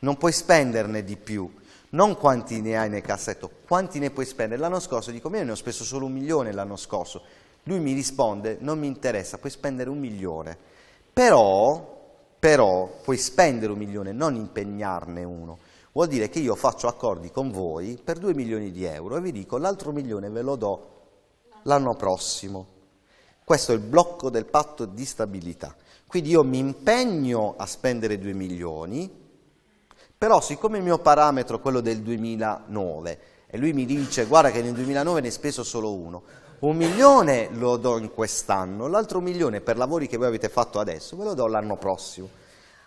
non puoi spenderne di più, non quanti ne hai nel cassetto, quanti ne puoi spendere. L'anno scorso dico, io ne ho speso solo un milione l'anno scorso. Lui mi risponde, non mi interessa, puoi spendere un milione. Però però puoi spendere un milione, non impegnarne uno. Vuol dire che io faccio accordi con voi per 2 milioni di euro e vi dico l'altro milione ve lo do l'anno prossimo. Questo è il blocco del patto di stabilità. Quindi io mi impegno a spendere 2 milioni, però siccome il mio parametro è quello del 2009 e lui mi dice guarda che nel 2009 ne hai speso solo uno, un milione lo do in quest'anno, l'altro milione per lavori che voi avete fatto adesso ve lo do l'anno prossimo.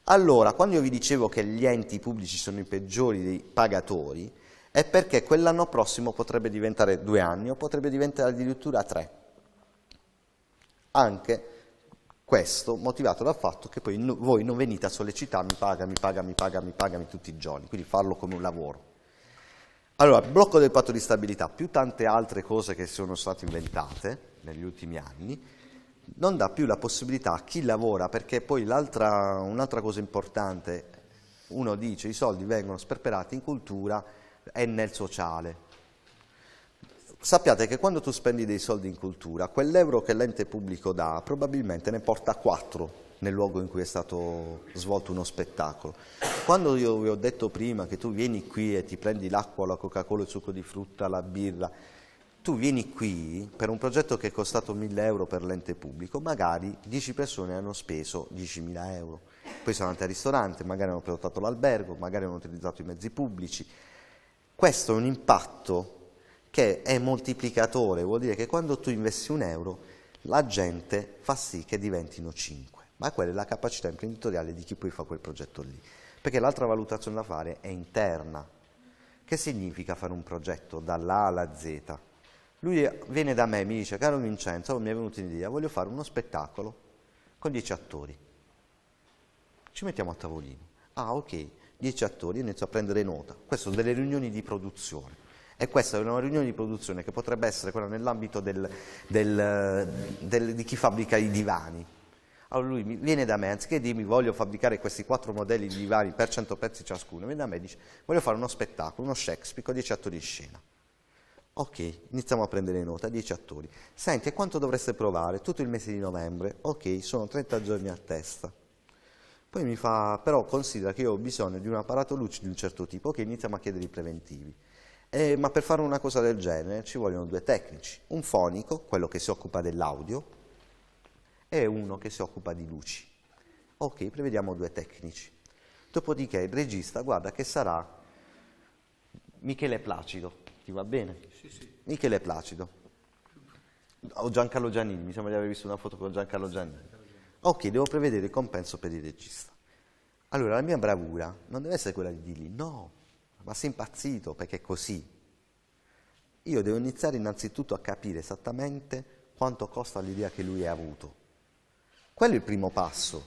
Allora, quando io vi dicevo che gli enti pubblici sono i peggiori dei pagatori, è perché quell'anno prossimo potrebbe diventare due anni o potrebbe diventare addirittura tre. Anche questo motivato dal fatto che poi voi non venite a sollecitarmi pagami, pagami, pagami, pagami tutti i giorni, quindi farlo come un lavoro. Allora, blocco del patto di stabilità, più tante altre cose che sono state inventate negli ultimi anni, non dà più la possibilità a chi lavora, perché poi un'altra cosa importante, uno dice i soldi vengono sperperati in cultura e nel sociale. Sappiate che quando tu spendi dei soldi in cultura, quell'euro che l'ente pubblico dà probabilmente ne porta 4 nel luogo in cui è stato svolto uno spettacolo quando io vi ho detto prima che tu vieni qui e ti prendi l'acqua, la Coca-Cola, il succo di frutta, la birra, tu vieni qui per un progetto che è costato 1000 euro per l'ente pubblico, magari 10 persone hanno speso 10.000 euro, poi sono andate al ristorante, magari hanno prenotato l'albergo, magari hanno utilizzato i mezzi pubblici. Questo è un impatto che è moltiplicatore, vuol dire che quando tu investi un euro la gente fa sì che diventino 5, ma quella è la capacità imprenditoriale di chi poi fa quel progetto lì perché l'altra valutazione da fare è interna. Che significa fare un progetto dall'A alla Z? Lui viene da me e mi dice, caro Vincenzo, mi è venuta in idea, voglio fare uno spettacolo con dieci attori. Ci mettiamo a tavolino. Ah, ok, dieci attori, inizio a prendere nota. Queste sono delle riunioni di produzione. E questa è una riunione di produzione che potrebbe essere quella nell'ambito di chi fabbrica i divani, allora lui viene da me, anziché dirmi voglio fabbricare questi quattro modelli di vari per 100 pezzi ciascuno, viene da me e dice voglio fare uno spettacolo, uno Shakespeare con 10 attori in scena. Ok, iniziamo a prendere nota, 10 attori. Senti, quanto dovreste provare? Tutto il mese di novembre. Ok, sono 30 giorni a testa. Poi mi fa, però considera che io ho bisogno di un apparato luce di un certo tipo, che okay, iniziamo a chiedere i preventivi. Eh, ma per fare una cosa del genere ci vogliono due tecnici, un fonico, quello che si occupa dell'audio, e uno che si occupa di luci. Ok, prevediamo due tecnici. Dopodiché il regista guarda che sarà Michele Placido, ti va bene? Sì, sì. Michele Placido. O Giancarlo Giannini, mi sembra di aver visto una foto con Giancarlo Giannini. Ok, devo prevedere il compenso per il regista. Allora, la mia bravura non deve essere quella di dirgli no, ma sei impazzito perché è così. Io devo iniziare innanzitutto a capire esattamente quanto costa l'idea che lui ha avuto. Quello è il primo passo,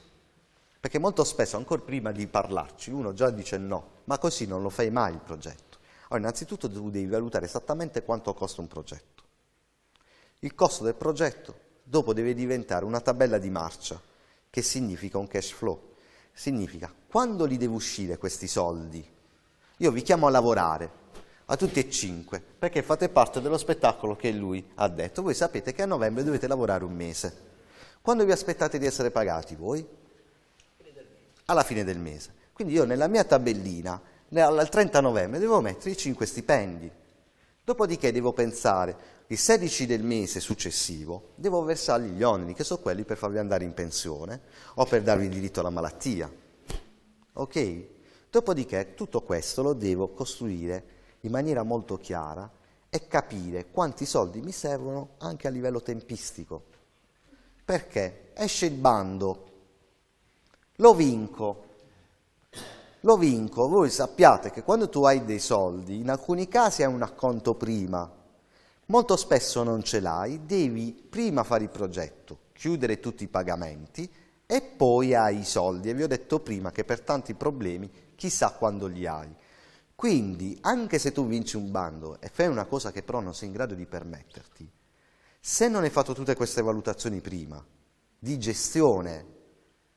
perché molto spesso, ancora prima di parlarci, uno già dice no, ma così non lo fai mai il progetto. Allora, innanzitutto tu devi valutare esattamente quanto costa un progetto. Il costo del progetto dopo deve diventare una tabella di marcia, che significa un cash flow. Significa quando li devo uscire questi soldi? Io vi chiamo a lavorare, a tutti e cinque, perché fate parte dello spettacolo che lui ha detto. Voi sapete che a novembre dovete lavorare un mese quando vi aspettate di essere pagati voi? Alla fine del mese. Quindi io nella mia tabellina, al 30 novembre, devo mettere i 5 stipendi. Dopodiché devo pensare, il 16 del mese successivo devo versargli gli oneri, che sono quelli per farvi andare in pensione o per darvi diritto alla malattia. Ok? Dopodiché tutto questo lo devo costruire in maniera molto chiara e capire quanti soldi mi servono anche a livello tempistico. Perché? Esce il bando, lo vinco, lo vinco. Voi sappiate che quando tu hai dei soldi, in alcuni casi hai un acconto prima, molto spesso non ce l'hai, devi prima fare il progetto, chiudere tutti i pagamenti e poi hai i soldi. E vi ho detto prima che per tanti problemi chissà quando li hai. Quindi, anche se tu vinci un bando e fai una cosa che però non sei in grado di permetterti, se non hai fatto tutte queste valutazioni prima, di gestione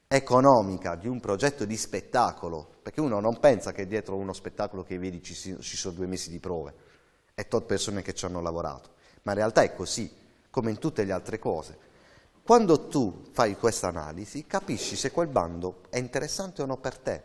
economica di un progetto di spettacolo, perché uno non pensa che dietro uno spettacolo che vedi ci, ci sono due mesi di prove e tot persone che ci hanno lavorato, ma in realtà è così, come in tutte le altre cose. Quando tu fai questa analisi capisci se quel bando è interessante o no per te.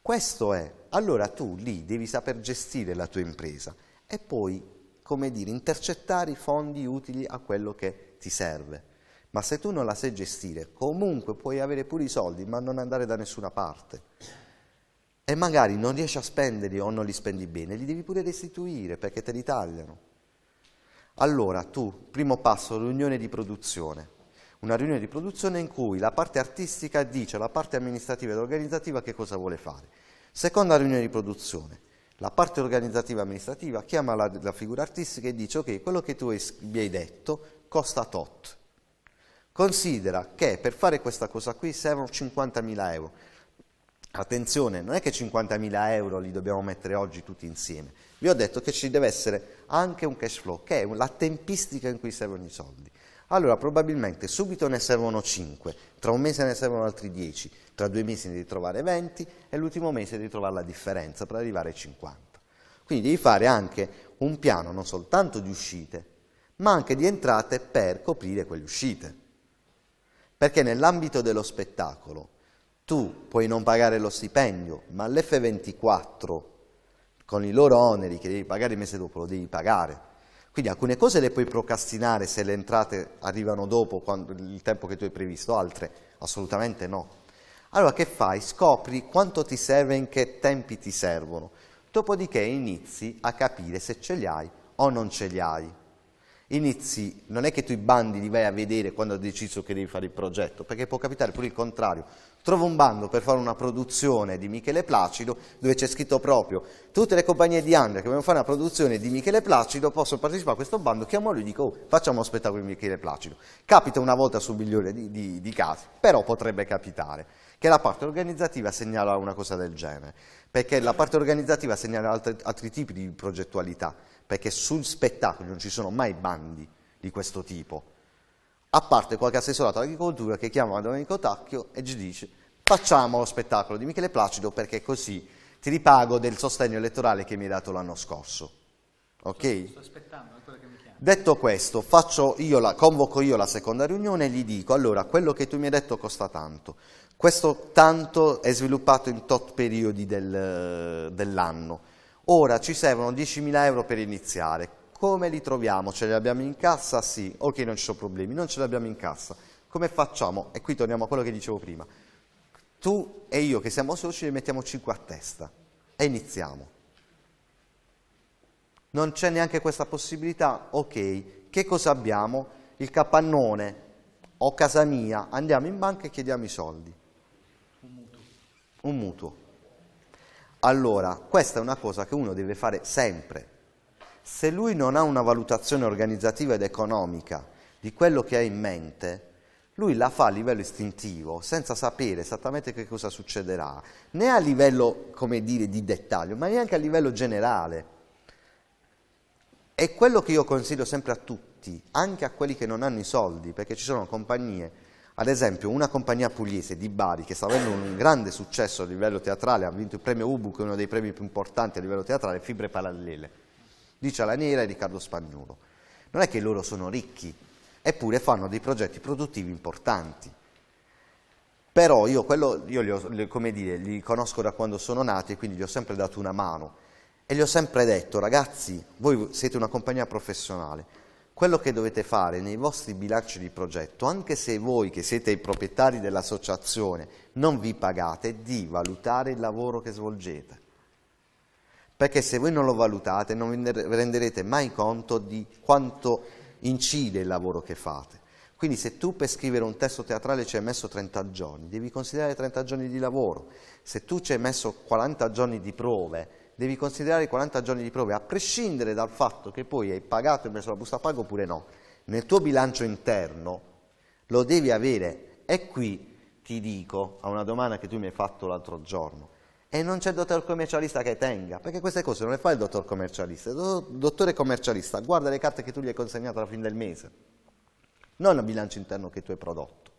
Questo è, allora tu lì devi saper gestire la tua impresa e poi come dire, intercettare i fondi utili a quello che ti serve. Ma se tu non la sai gestire, comunque puoi avere pure i soldi, ma non andare da nessuna parte. E magari non riesci a spenderli o non li spendi bene, li devi pure restituire perché te li tagliano. Allora tu, primo passo, riunione di produzione. Una riunione di produzione in cui la parte artistica dice alla parte amministrativa ed organizzativa che cosa vuole fare. Seconda riunione di produzione la parte organizzativa amministrativa chiama la, la figura artistica e dice ok, quello che tu mi hai detto costa tot. Considera che per fare questa cosa qui servono 50.000 euro. Attenzione, non è che 50.000 euro li dobbiamo mettere oggi tutti insieme. Vi ho detto che ci deve essere anche un cash flow, che è la tempistica in cui servono i soldi allora probabilmente subito ne servono 5, tra un mese ne servono altri 10, tra due mesi ne devi trovare 20 e l'ultimo mese devi trovare la differenza per arrivare ai 50. Quindi devi fare anche un piano non soltanto di uscite, ma anche di entrate per coprire quelle uscite. Perché nell'ambito dello spettacolo tu puoi non pagare lo stipendio, ma l'F24 con i loro oneri che devi pagare il mese dopo lo devi pagare quindi alcune cose le puoi procrastinare se le entrate arrivano dopo quando, il tempo che tu hai previsto, altre assolutamente no. Allora che fai? Scopri quanto ti serve e in che tempi ti servono. Dopodiché inizi a capire se ce li hai o non ce li hai inizi, non è che tu i bandi li vai a vedere quando hai deciso che devi fare il progetto, perché può capitare pure il contrario. Trovo un bando per fare una produzione di Michele Placido dove c'è scritto proprio tutte le compagnie di Andrea che vogliono fare una produzione di Michele Placido possono partecipare a questo bando, chiamo chiamalo e dico oh, facciamo uno spettacolo di Michele Placido. Capita una volta su un milione di, di, di casi, però potrebbe capitare che la parte organizzativa segnala una cosa del genere, perché la parte organizzativa segnala altri, altri tipi di progettualità perché sul spettacolo non ci sono mai bandi di questo tipo, a parte qualche assessorato all'agricoltura che chiama Domenico Tacchio e ci dice facciamo lo spettacolo di Michele Placido perché così ti ripago del sostegno elettorale che mi hai dato l'anno scorso. Ok? Sto, aspettando, che mi sto Detto questo, io la, convoco io la seconda riunione e gli dico, allora, quello che tu mi hai detto costa tanto. Questo tanto è sviluppato in tot periodi del, dell'anno Ora ci servono 10.000 euro per iniziare. Come li troviamo? Ce li abbiamo in cassa? Sì. Ok, non ci sono problemi, non ce li abbiamo in cassa. Come facciamo? E qui torniamo a quello che dicevo prima. Tu e io che siamo soci ne mettiamo 5 a testa e iniziamo. Non c'è neanche questa possibilità? Ok, che cosa abbiamo? Il capannone o casa mia, andiamo in banca e chiediamo i soldi. Un mutuo. Un mutuo. Allora, questa è una cosa che uno deve fare sempre. Se lui non ha una valutazione organizzativa ed economica di quello che ha in mente, lui la fa a livello istintivo, senza sapere esattamente che cosa succederà, né a livello, come dire, di dettaglio, ma neanche a livello generale. È quello che io consiglio sempre a tutti, anche a quelli che non hanno i soldi, perché ci sono compagnie ad esempio una compagnia pugliese di Bari che sta avendo un grande successo a livello teatrale, ha vinto il premio Ubu che è uno dei premi più importanti a livello teatrale, Fibre Parallele, dice Alaniera e Riccardo Spagnolo. Non è che loro sono ricchi, eppure fanno dei progetti produttivi importanti. Però io, quello, io li, ho, come dire, li conosco da quando sono nati e quindi gli ho sempre dato una mano e gli ho sempre detto ragazzi voi siete una compagnia professionale, quello che dovete fare nei vostri bilanci di progetto, anche se voi che siete i proprietari dell'associazione non vi pagate, è di valutare il lavoro che svolgete. Perché se voi non lo valutate non vi renderete mai conto di quanto incide il lavoro che fate. Quindi se tu per scrivere un testo teatrale ci hai messo 30 giorni, devi considerare 30 giorni di lavoro. Se tu ci hai messo 40 giorni di prove, devi considerare i 40 giorni di prove, a prescindere dal fatto che poi hai pagato e messo la busta a pago oppure no. Nel tuo bilancio interno lo devi avere. E qui ti dico a una domanda che tu mi hai fatto l'altro giorno. E non c'è il dottor commercialista che tenga, perché queste cose non le fa il dottor commercialista. Il dottore commercialista guarda le carte che tu gli hai consegnato alla fine del mese, non il bilancio interno che tu hai prodotto.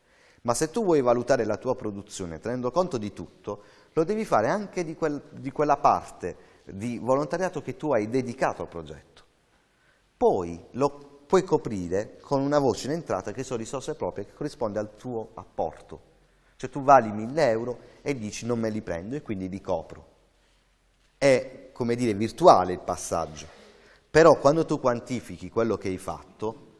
Ma se tu vuoi valutare la tua produzione tenendo conto di tutto, lo devi fare anche di, quel, di quella parte di volontariato che tu hai dedicato al progetto. Poi lo puoi coprire con una voce in entrata che sono risorse proprie che corrisponde al tuo apporto. Cioè tu vali 1000 euro e dici non me li prendo e quindi li copro. È, come dire, virtuale il passaggio. Però quando tu quantifichi quello che hai fatto,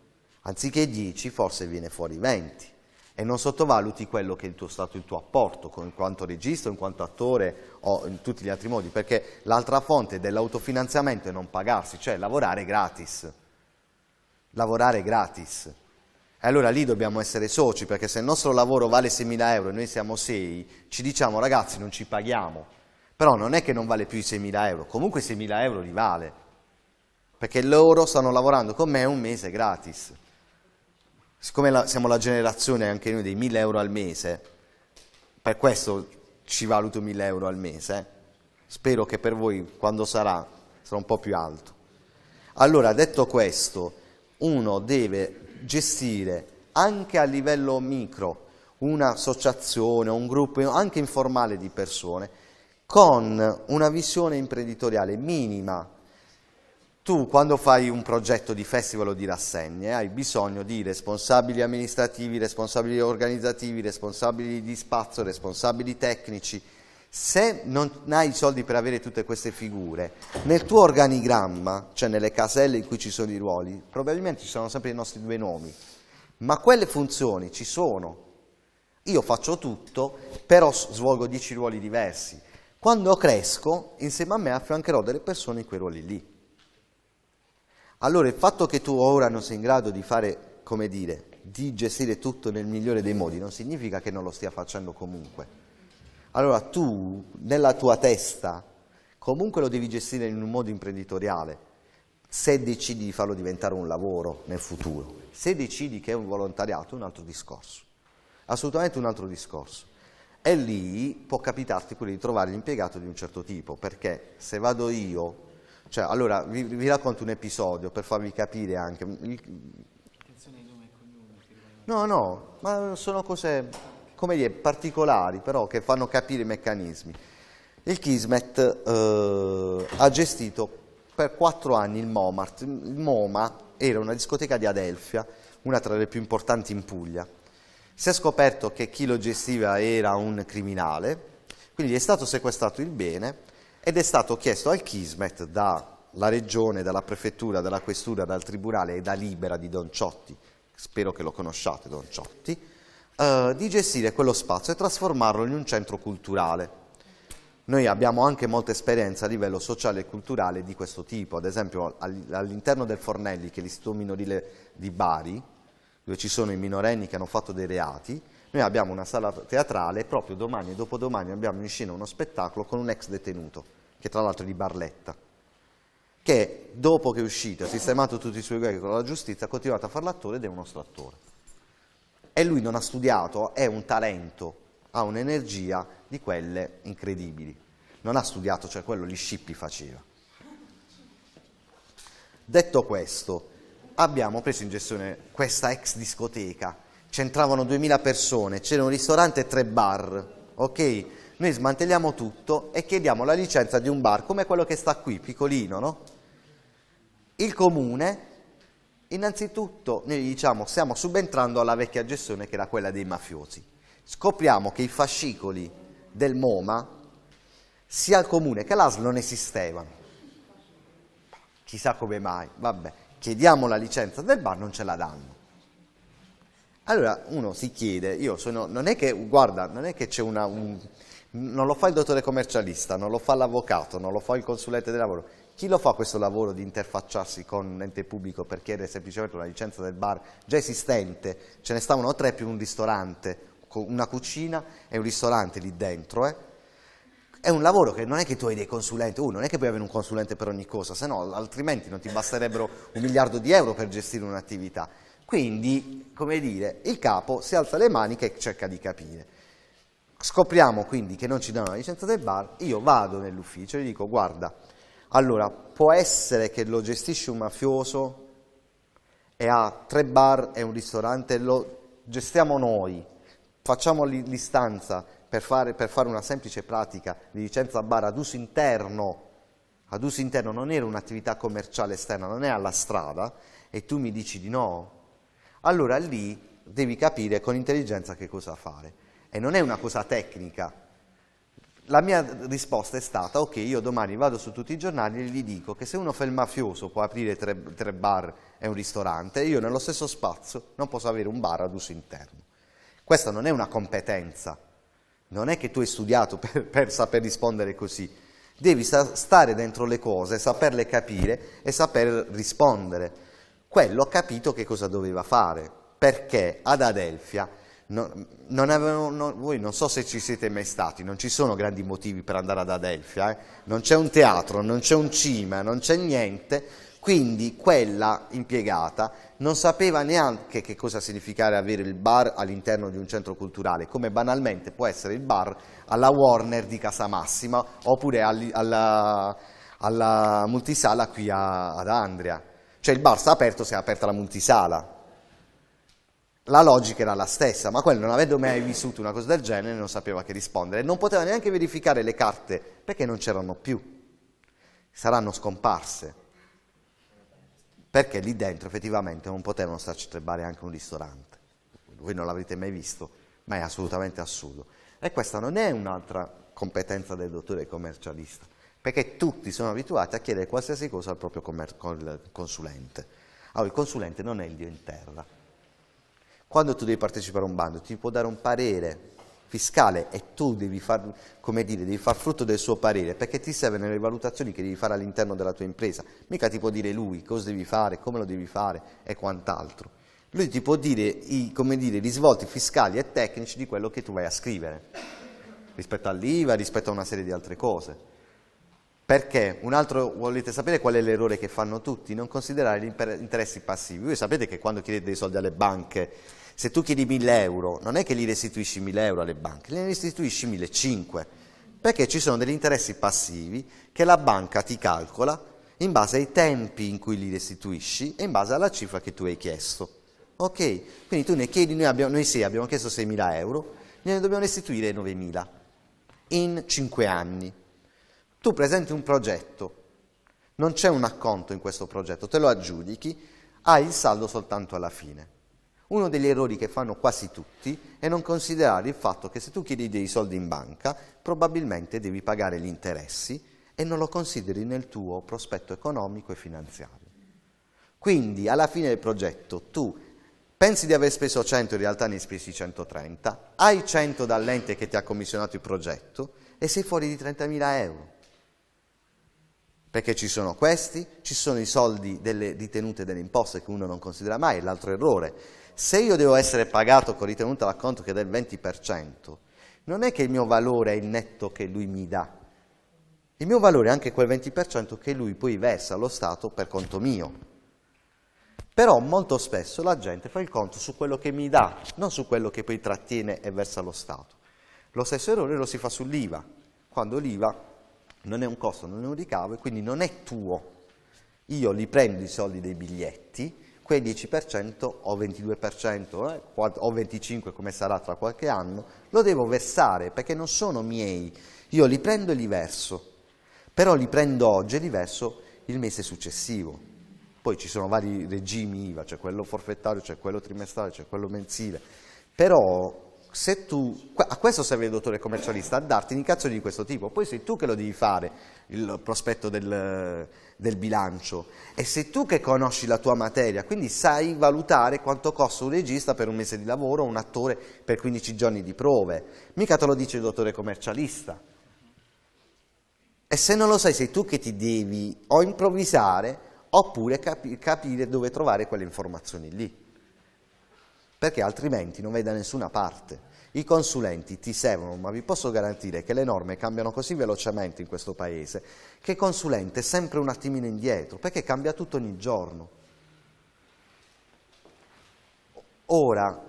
anziché 10 forse viene fuori 20 e non sottovaluti quello che è il tuo stato, il tuo apporto in quanto regista, in quanto attore o in tutti gli altri modi, perché l'altra fonte dell'autofinanziamento è non pagarsi, cioè lavorare gratis. Lavorare gratis. E allora lì dobbiamo essere soci, perché se il nostro lavoro vale 6.000 euro e noi siamo 6, ci diciamo ragazzi non ci paghiamo, però non è che non vale più i 6.000 euro, comunque 6.000 euro li vale, perché loro stanno lavorando con me un mese gratis siccome la, siamo la generazione anche noi dei 1000 euro al mese, per questo ci valuto 1000 euro al mese, spero che per voi quando sarà sarà un po' più alto. Allora, detto questo, uno deve gestire anche a livello micro un'associazione, un gruppo anche informale di persone con una visione imprenditoriale minima tu quando fai un progetto di festival o di rassegne hai bisogno di responsabili amministrativi, responsabili organizzativi, responsabili di spazio, responsabili tecnici. Se non hai i soldi per avere tutte queste figure, nel tuo organigramma, cioè nelle caselle in cui ci sono i ruoli, probabilmente ci sono sempre i nostri due nomi, ma quelle funzioni ci sono. Io faccio tutto, però svolgo dieci ruoli diversi. Quando cresco, insieme a me affiancherò delle persone in quei ruoli lì. Allora il fatto che tu ora non sei in grado di fare, come dire, di gestire tutto nel migliore dei modi, non significa che non lo stia facendo comunque. Allora tu, nella tua testa, comunque lo devi gestire in un modo imprenditoriale, se decidi di farlo diventare un lavoro nel futuro. Se decidi che è un volontariato, è un altro discorso. Assolutamente un altro discorso. E lì può capitarti quello di trovare l'impiegato di un certo tipo, perché se vado io cioè, allora, vi, vi, racconto un episodio per farvi capire anche. Attenzione ai nomi e cognomi. No, no, ma sono cose, come dire, particolari, però che fanno capire i meccanismi. Il Kismet eh, ha gestito per quattro anni il MoMART. Il MoMA era una discoteca di Adelfia una tra le più importanti in Puglia. Si è scoperto che chi lo gestiva era un criminale, quindi è stato sequestrato il bene ed è stato chiesto al Kismet dalla regione, dalla prefettura, dalla questura, dal tribunale e da Libera di Don Ciotti, spero che lo conosciate Don Ciotti, eh, di gestire quello spazio e trasformarlo in un centro culturale. Noi abbiamo anche molta esperienza a livello sociale e culturale di questo tipo, ad esempio all'interno del Fornelli, che è l'istituto minorile di Bari, dove ci sono i minorenni che hanno fatto dei reati, noi abbiamo una sala teatrale, proprio domani e dopodomani abbiamo in scena uno spettacolo con un ex detenuto, che tra l'altro è di Barletta, che dopo che è uscito, ha sistemato tutti i suoi guai con la giustizia, ha continuato a fare l'attore ed è un nostro attore. E lui non ha studiato, è un talento, ha un'energia di quelle incredibili. Non ha studiato, cioè quello gli scippi faceva. Detto questo, abbiamo preso in gestione questa ex discoteca c'entravano 2000 persone, c'era un ristorante e tre bar, ok? Noi smantelliamo tutto e chiediamo la licenza di un bar, come quello che sta qui, piccolino, no? Il comune, innanzitutto, noi gli diciamo stiamo subentrando alla vecchia gestione che era quella dei mafiosi. Scopriamo che i fascicoli del MoMA, sia il comune che l'ASL non esistevano. Chissà come mai, vabbè, chiediamo la licenza del bar, non ce la danno allora uno si chiede, io sono, non è che, guarda, non è che c'è una, un, non lo fa il dottore commercialista, non lo fa l'avvocato, non lo fa il consulente del lavoro, chi lo fa questo lavoro di interfacciarsi con un ente pubblico per chiedere semplicemente una licenza del bar già esistente, ce ne stavano tre più un ristorante, una cucina e un ristorante lì dentro, eh? è un lavoro che non è che tu hai dei consulenti, uh, non è che puoi avere un consulente per ogni cosa, se no altrimenti non ti basterebbero un miliardo di euro per gestire un'attività. Quindi, come dire, il capo si alza le maniche e cerca di capire. Scopriamo quindi che non ci danno la licenza del bar, io vado nell'ufficio e gli dico guarda, allora può essere che lo gestisce un mafioso e ha tre bar e un ristorante, lo gestiamo noi, facciamo l'istanza per fare, per fare una semplice pratica di licenza bar ad uso interno, ad uso interno non era un'attività commerciale esterna, non è alla strada, e tu mi dici di no, allora lì devi capire con intelligenza che cosa fare. E non è una cosa tecnica. La mia risposta è stata, ok, io domani vado su tutti i giornali e gli dico che se uno fa il mafioso può aprire tre, tre bar e un ristorante, io nello stesso spazio non posso avere un bar ad uso interno. Questa non è una competenza, non è che tu hai studiato per, per saper rispondere così. Devi stare dentro le cose, saperle capire e saper rispondere quello ha capito che cosa doveva fare, perché ad Adelfia no, non avevano, no, voi non so se ci siete mai stati, non ci sono grandi motivi per andare ad Adelfia, eh? non c'è un teatro, non c'è un cima, non c'è niente, quindi quella impiegata non sapeva neanche che cosa significare avere il bar all'interno di un centro culturale, come banalmente può essere il bar alla Warner di Casamassima oppure alla, alla multisala qui a, ad Andria cioè il bar sta aperto se è aperta la multisala. La logica era la stessa, ma quello non avendo mai vissuto una cosa del genere non sapeva che rispondere, non poteva neanche verificare le carte perché non c'erano più. Saranno scomparse. Perché lì dentro effettivamente non potevano starci tre bar e anche un ristorante. Voi non l'avrete mai visto, ma è assolutamente assurdo. E questa non è un'altra competenza del dottore commercialista, perché tutti sono abituati a chiedere qualsiasi cosa al proprio consulente. Allora, il consulente non è il Dio in terra. Quando tu devi partecipare a un bando, ti può dare un parere fiscale e tu devi far, come dire, devi far frutto del suo parere, perché ti serve nelle valutazioni che devi fare all'interno della tua impresa. Mica ti può dire lui cosa devi fare, come lo devi fare e quant'altro. Lui ti può dire i dire, risvolti fiscali e tecnici di quello che tu vai a scrivere, rispetto all'IVA, rispetto a una serie di altre cose. Perché? Un altro, volete sapere qual è l'errore che fanno tutti? Non considerare gli interessi passivi. Voi sapete che quando chiedete dei soldi alle banche, se tu chiedi 1000 euro, non è che li restituisci 1000 euro alle banche, li restituisci 1500, perché ci sono degli interessi passivi che la banca ti calcola in base ai tempi in cui li restituisci e in base alla cifra che tu hai chiesto. Ok? Quindi tu ne chiedi, noi, abbiamo, noi sì, abbiamo chiesto 6.000 euro, ne dobbiamo restituire 9.000 in 5 anni. Tu presenti un progetto, non c'è un acconto in questo progetto, te lo aggiudichi, hai il saldo soltanto alla fine. Uno degli errori che fanno quasi tutti è non considerare il fatto che se tu chiedi dei soldi in banca, probabilmente devi pagare gli interessi e non lo consideri nel tuo prospetto economico e finanziario. Quindi alla fine del progetto tu pensi di aver speso 100, in realtà ne hai spesi 130, hai 100 dall'ente che ti ha commissionato il progetto e sei fuori di 30.000 euro. Perché ci sono questi, ci sono i soldi delle ritenute delle imposte che uno non considera mai, l'altro errore. Se io devo essere pagato con ritenuta d'acconto che è del 20%, non è che il mio valore è il netto che lui mi dà, il mio valore è anche quel 20% che lui poi versa allo Stato per conto mio. Però molto spesso la gente fa il conto su quello che mi dà, non su quello che poi trattiene e versa allo Stato. Lo stesso errore lo si fa sull'IVA, quando l'IVA non è un costo, non è un ricavo e quindi non è tuo. Io li prendo i soldi dei biglietti, quei 10% o 22% eh, o 25% come sarà tra qualche anno, lo devo versare perché non sono miei, io li prendo e li verso, però li prendo oggi e li verso il mese successivo. Poi ci sono vari regimi IVA, c'è cioè quello forfettario, c'è cioè quello trimestrale, c'è cioè quello mensile, però se tu, a questo serve il dottore commercialista, a darti indicazioni di questo tipo, poi sei tu che lo devi fare, il prospetto del, del, bilancio, e sei tu che conosci la tua materia, quindi sai valutare quanto costa un regista per un mese di lavoro, o un attore per 15 giorni di prove, mica te lo dice il dottore commercialista. E se non lo sai sei tu che ti devi o improvvisare oppure capi, capire dove trovare quelle informazioni lì perché altrimenti non vai da nessuna parte. I consulenti ti servono, ma vi posso garantire che le norme cambiano così velocemente in questo Paese che il consulente è sempre un attimino indietro, perché cambia tutto ogni giorno. Ora,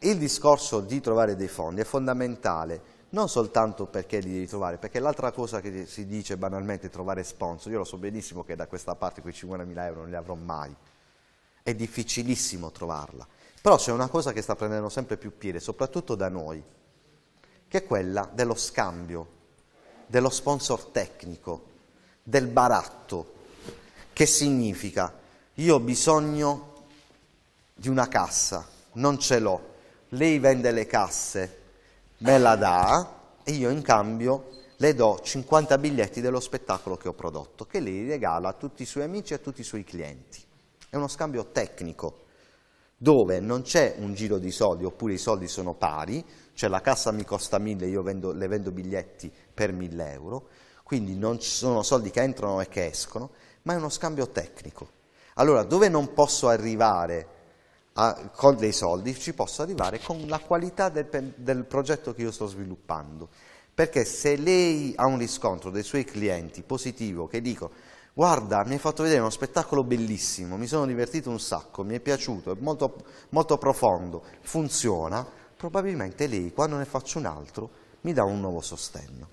il discorso di trovare dei fondi è fondamentale, non soltanto perché li devi trovare, perché l'altra cosa che si dice banalmente è trovare sponsor, io lo so benissimo che da questa parte quei 50.000 euro non li avrò mai, è difficilissimo trovarla, però c'è una cosa che sta prendendo sempre più piede, soprattutto da noi, che è quella dello scambio, dello sponsor tecnico, del baratto. Che significa? Io ho bisogno di una cassa, non ce l'ho. Lei vende le casse, me la dà e io in cambio le do 50 biglietti dello spettacolo che ho prodotto, che lei regala a tutti i suoi amici e a tutti i suoi clienti. È uno scambio tecnico dove non c'è un giro di soldi oppure i soldi sono pari, cioè la cassa mi costa 1000, io vendo, le vendo biglietti per 1000 euro, quindi non ci sono soldi che entrano e che escono, ma è uno scambio tecnico. Allora, dove non posso arrivare a, con dei soldi, ci posso arrivare con la qualità del, del progetto che io sto sviluppando. Perché se lei ha un riscontro dei suoi clienti positivo che dicono guarda, mi hai fatto vedere uno spettacolo bellissimo, mi sono divertito un sacco, mi è piaciuto, è molto, molto profondo, funziona, probabilmente lei, quando ne faccio un altro, mi dà un nuovo sostegno.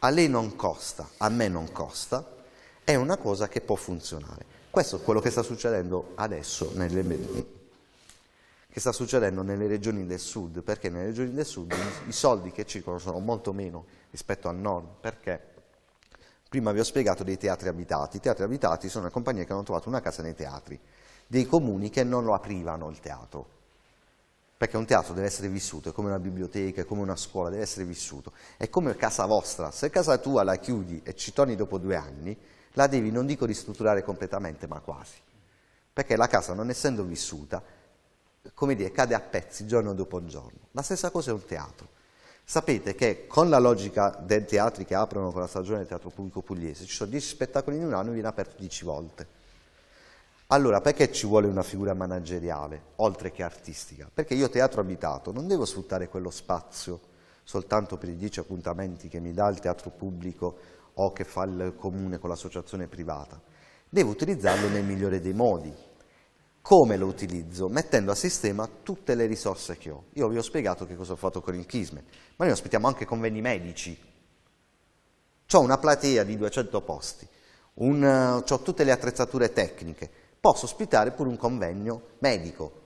A lei non costa, a me non costa, è una cosa che può funzionare. Questo è quello che sta succedendo adesso nelle che sta succedendo nelle regioni del sud, perché nelle regioni del sud i soldi che circolano sono molto meno rispetto al nord, perché Prima vi ho spiegato dei teatri abitati. I teatri abitati sono le compagnie che hanno trovato una casa nei teatri, dei comuni che non lo aprivano il teatro, perché un teatro deve essere vissuto, è come una biblioteca, è come una scuola, deve essere vissuto, è come casa vostra. Se casa tua la chiudi e ci torni dopo due anni, la devi, non dico ristrutturare completamente, ma quasi. Perché la casa, non essendo vissuta, come dire, cade a pezzi giorno dopo giorno. La stessa cosa è un teatro. Sapete che con la logica dei teatri che aprono con la stagione del teatro pubblico pugliese, ci sono 10 spettacoli in un anno e viene aperto 10 volte. Allora, perché ci vuole una figura manageriale, oltre che artistica? Perché io teatro abitato non devo sfruttare quello spazio soltanto per i 10 appuntamenti che mi dà il teatro pubblico o che fa il comune con l'associazione privata. Devo utilizzarlo nel migliore dei modi, come lo utilizzo, mettendo a sistema tutte le risorse che ho. Io vi ho spiegato che cosa ho fatto con il Kismet, ma noi ospitiamo anche convegni medici. Ho una platea di 200 posti, un, ho tutte le attrezzature tecniche, posso ospitare pure un convegno medico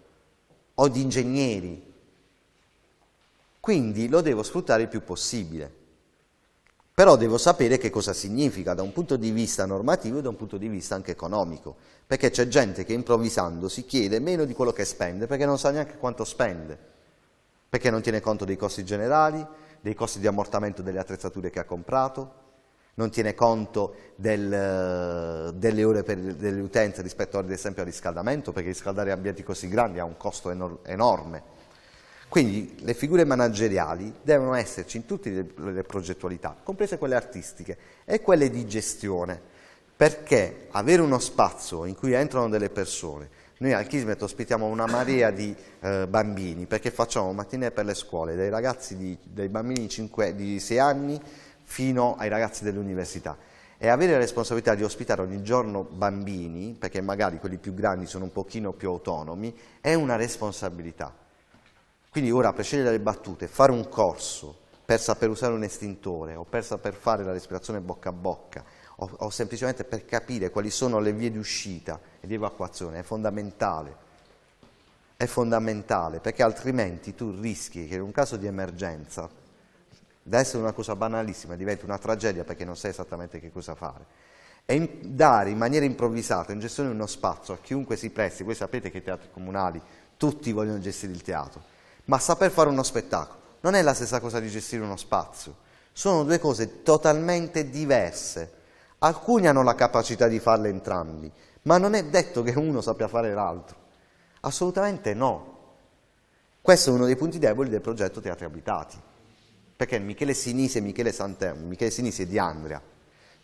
o di ingegneri. Quindi lo devo sfruttare il più possibile però devo sapere che cosa significa da un punto di vista normativo e da un punto di vista anche economico, perché c'è gente che improvvisando si chiede meno di quello che spende perché non sa neanche quanto spende, perché non tiene conto dei costi generali, dei costi di ammortamento delle attrezzature che ha comprato, non tiene conto del, delle ore per, delle utenze rispetto ad esempio al riscaldamento, perché riscaldare ambienti così grandi ha un costo enorme quindi le figure manageriali devono esserci in tutte le progettualità, comprese quelle artistiche e quelle di gestione, perché avere uno spazio in cui entrano delle persone, noi al Kismet ospitiamo una marea di eh, bambini perché facciamo mattine per le scuole, dai ragazzi di, dai bambini di 6 anni fino ai ragazzi dell'università e avere la responsabilità di ospitare ogni giorno bambini, perché magari quelli più grandi sono un pochino più autonomi, è una responsabilità quindi ora per scegliere le battute, fare un corso per saper usare un estintore o per saper fare la respirazione bocca a bocca o, o semplicemente per capire quali sono le vie di uscita e di evacuazione è fondamentale. È fondamentale perché altrimenti tu rischi che in un caso di emergenza da essere una cosa banalissima diventi una tragedia perché non sai esattamente che cosa fare e dare in maniera improvvisata in gestione di uno spazio a chiunque si presti, voi sapete che i teatri comunali tutti vogliono gestire il teatro, ma saper fare uno spettacolo non è la stessa cosa di gestire uno spazio, sono due cose totalmente diverse. Alcuni hanno la capacità di farle entrambi, ma non è detto che uno sappia fare l'altro. Assolutamente no. Questo è uno dei punti deboli del progetto Teatri Abitati, perché Michele Sinisi e Michele Santerno, Michele Sinisi e Di Andrea,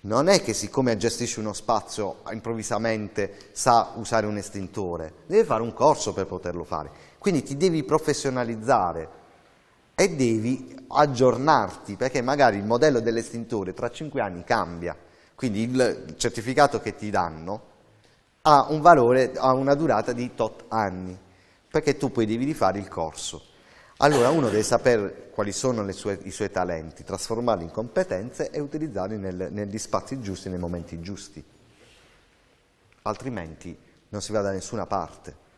non è che siccome gestisce uno spazio improvvisamente sa usare un estintore, deve fare un corso per poterlo fare quindi ti devi professionalizzare e devi aggiornarti perché magari il modello dell'estintore tra cinque anni cambia. Quindi il certificato che ti danno ha un valore, ha una durata di tot anni perché tu poi devi rifare il corso. Allora uno deve sapere quali sono sue, i suoi talenti, trasformarli in competenze e utilizzarli nel, negli spazi giusti, nei momenti giusti. Altrimenti non si va da nessuna parte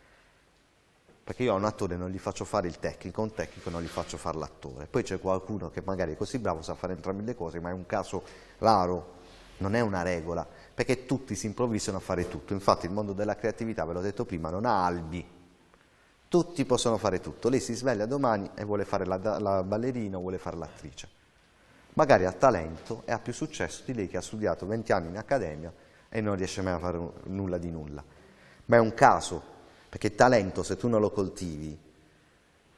perché io a un attore non gli faccio fare il tecnico, a un tecnico non gli faccio fare l'attore. Poi c'è qualcuno che magari è così bravo, sa fare entrambe le cose, ma è un caso raro, non è una regola, perché tutti si improvvisano a fare tutto. Infatti il mondo della creatività, ve l'ho detto prima, non ha albi. Tutti possono fare tutto. Lei si sveglia domani e vuole fare la, la ballerina, vuole fare l'attrice. Magari ha talento e ha più successo di lei che ha studiato 20 anni in accademia e non riesce mai a fare nulla di nulla. Ma è un caso, perché il talento, se tu non lo coltivi,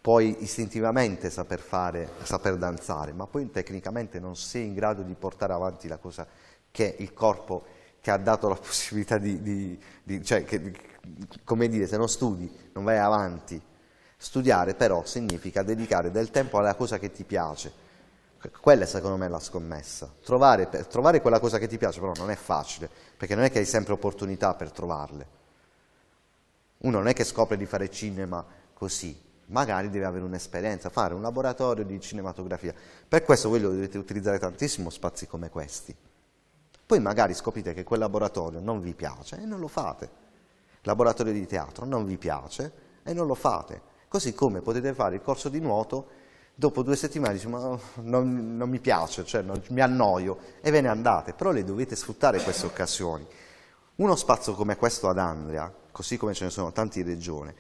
puoi istintivamente saper fare, saper danzare, ma poi tecnicamente non sei in grado di portare avanti la cosa che il corpo che ha dato la <laughs> possibilità di, di, di cioè, che, come dire, se non studi non vai avanti. Studiare però significa dedicare del tempo alla cosa che ti piace. Quella è secondo me la scommessa. Trovare, trovare quella cosa che ti piace però non è facile, perché non è che hai sempre opportunità per trovarle. Uno non è che scopre di fare cinema così, magari deve avere un'esperienza, fare un laboratorio di cinematografia. Per questo voi dovete utilizzare tantissimo spazi come questi. Poi magari scoprite che quel laboratorio non vi piace e non lo fate. Laboratorio di teatro non vi piace e non lo fate. Così come potete fare il corso di nuoto, dopo due settimane dici ma non, non mi piace, cioè non, mi annoio e ve ne andate, però le dovete sfruttare queste occasioni. Uno spazio come questo ad Andrea, così come ce ne sono tanti in regione,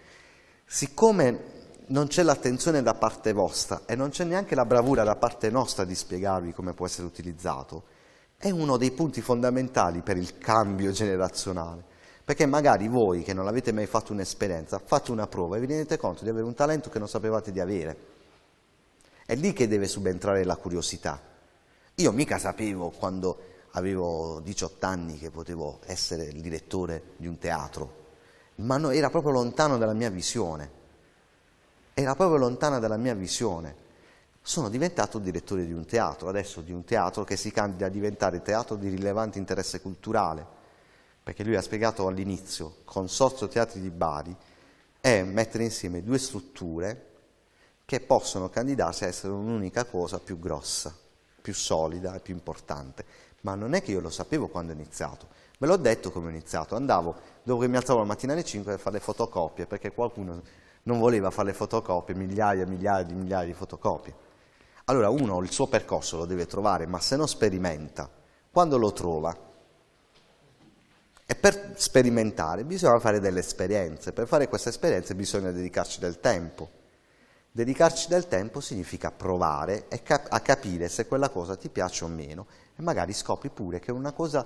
siccome non c'è l'attenzione da parte vostra e non c'è neanche la bravura da parte nostra di spiegarvi come può essere utilizzato, è uno dei punti fondamentali per il cambio generazionale. Perché magari voi che non avete mai fatto un'esperienza, fate una prova e vi rendete conto di avere un talento che non sapevate di avere. È lì che deve subentrare la curiosità. Io mica sapevo quando avevo 18 anni che potevo essere il direttore di un teatro, ma no, era proprio lontano dalla mia visione. Era proprio lontana dalla mia visione. Sono diventato direttore di un teatro, adesso di un teatro che si candida a diventare teatro di rilevante interesse culturale, perché lui ha spiegato all'inizio, Consorzio Teatri di Bari è mettere insieme due strutture che possono candidarsi a essere un'unica cosa più grossa, più solida e più importante. Ma non è che io lo sapevo quando ho iniziato, Ve l'ho detto come ho iniziato, andavo, dove mi alzavo la mattina alle 5 per fare le fotocopie, perché qualcuno non voleva fare le fotocopie, migliaia e migliaia di migliaia di fotocopie. Allora uno il suo percorso lo deve trovare, ma se non sperimenta, quando lo trova? E per sperimentare bisogna fare delle esperienze, per fare queste esperienze bisogna dedicarci del tempo. Dedicarci del tempo significa provare e cap- a capire se quella cosa ti piace o meno e magari scopri pure che è una cosa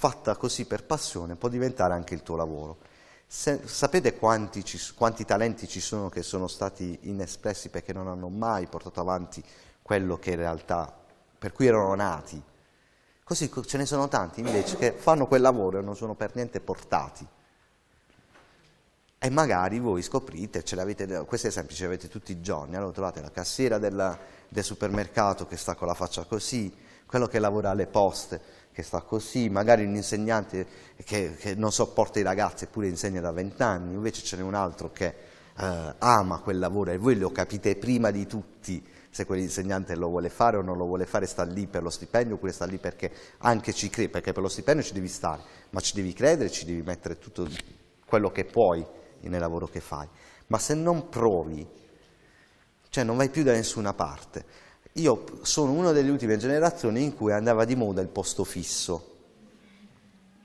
fatta così per passione può diventare anche il tuo lavoro. Se, sapete quanti, ci, quanti talenti ci sono che sono stati inespressi perché non hanno mai portato avanti quello che in realtà, per cui erano nati? Così ce ne sono tanti invece che fanno quel lavoro e non sono per niente portati. E magari voi scoprite, questi esempi ce li avete tutti i giorni, allora trovate la cassiera della, del supermercato che sta con la faccia così, quello che lavora alle poste, che sta così, magari un insegnante che, che non sopporta i ragazzi eppure insegna da vent'anni, invece ce n'è un altro che eh, ama quel lavoro e voi lo capite prima di tutti se quell'insegnante lo vuole fare o non lo vuole fare, sta lì per lo stipendio oppure sta lì perché anche ci crede, perché per lo stipendio ci devi stare, ma ci devi credere, ci devi mettere tutto quello che puoi nel lavoro che fai. Ma se non provi, cioè non vai più da nessuna parte. Io sono una delle ultime generazioni in cui andava di moda il posto fisso.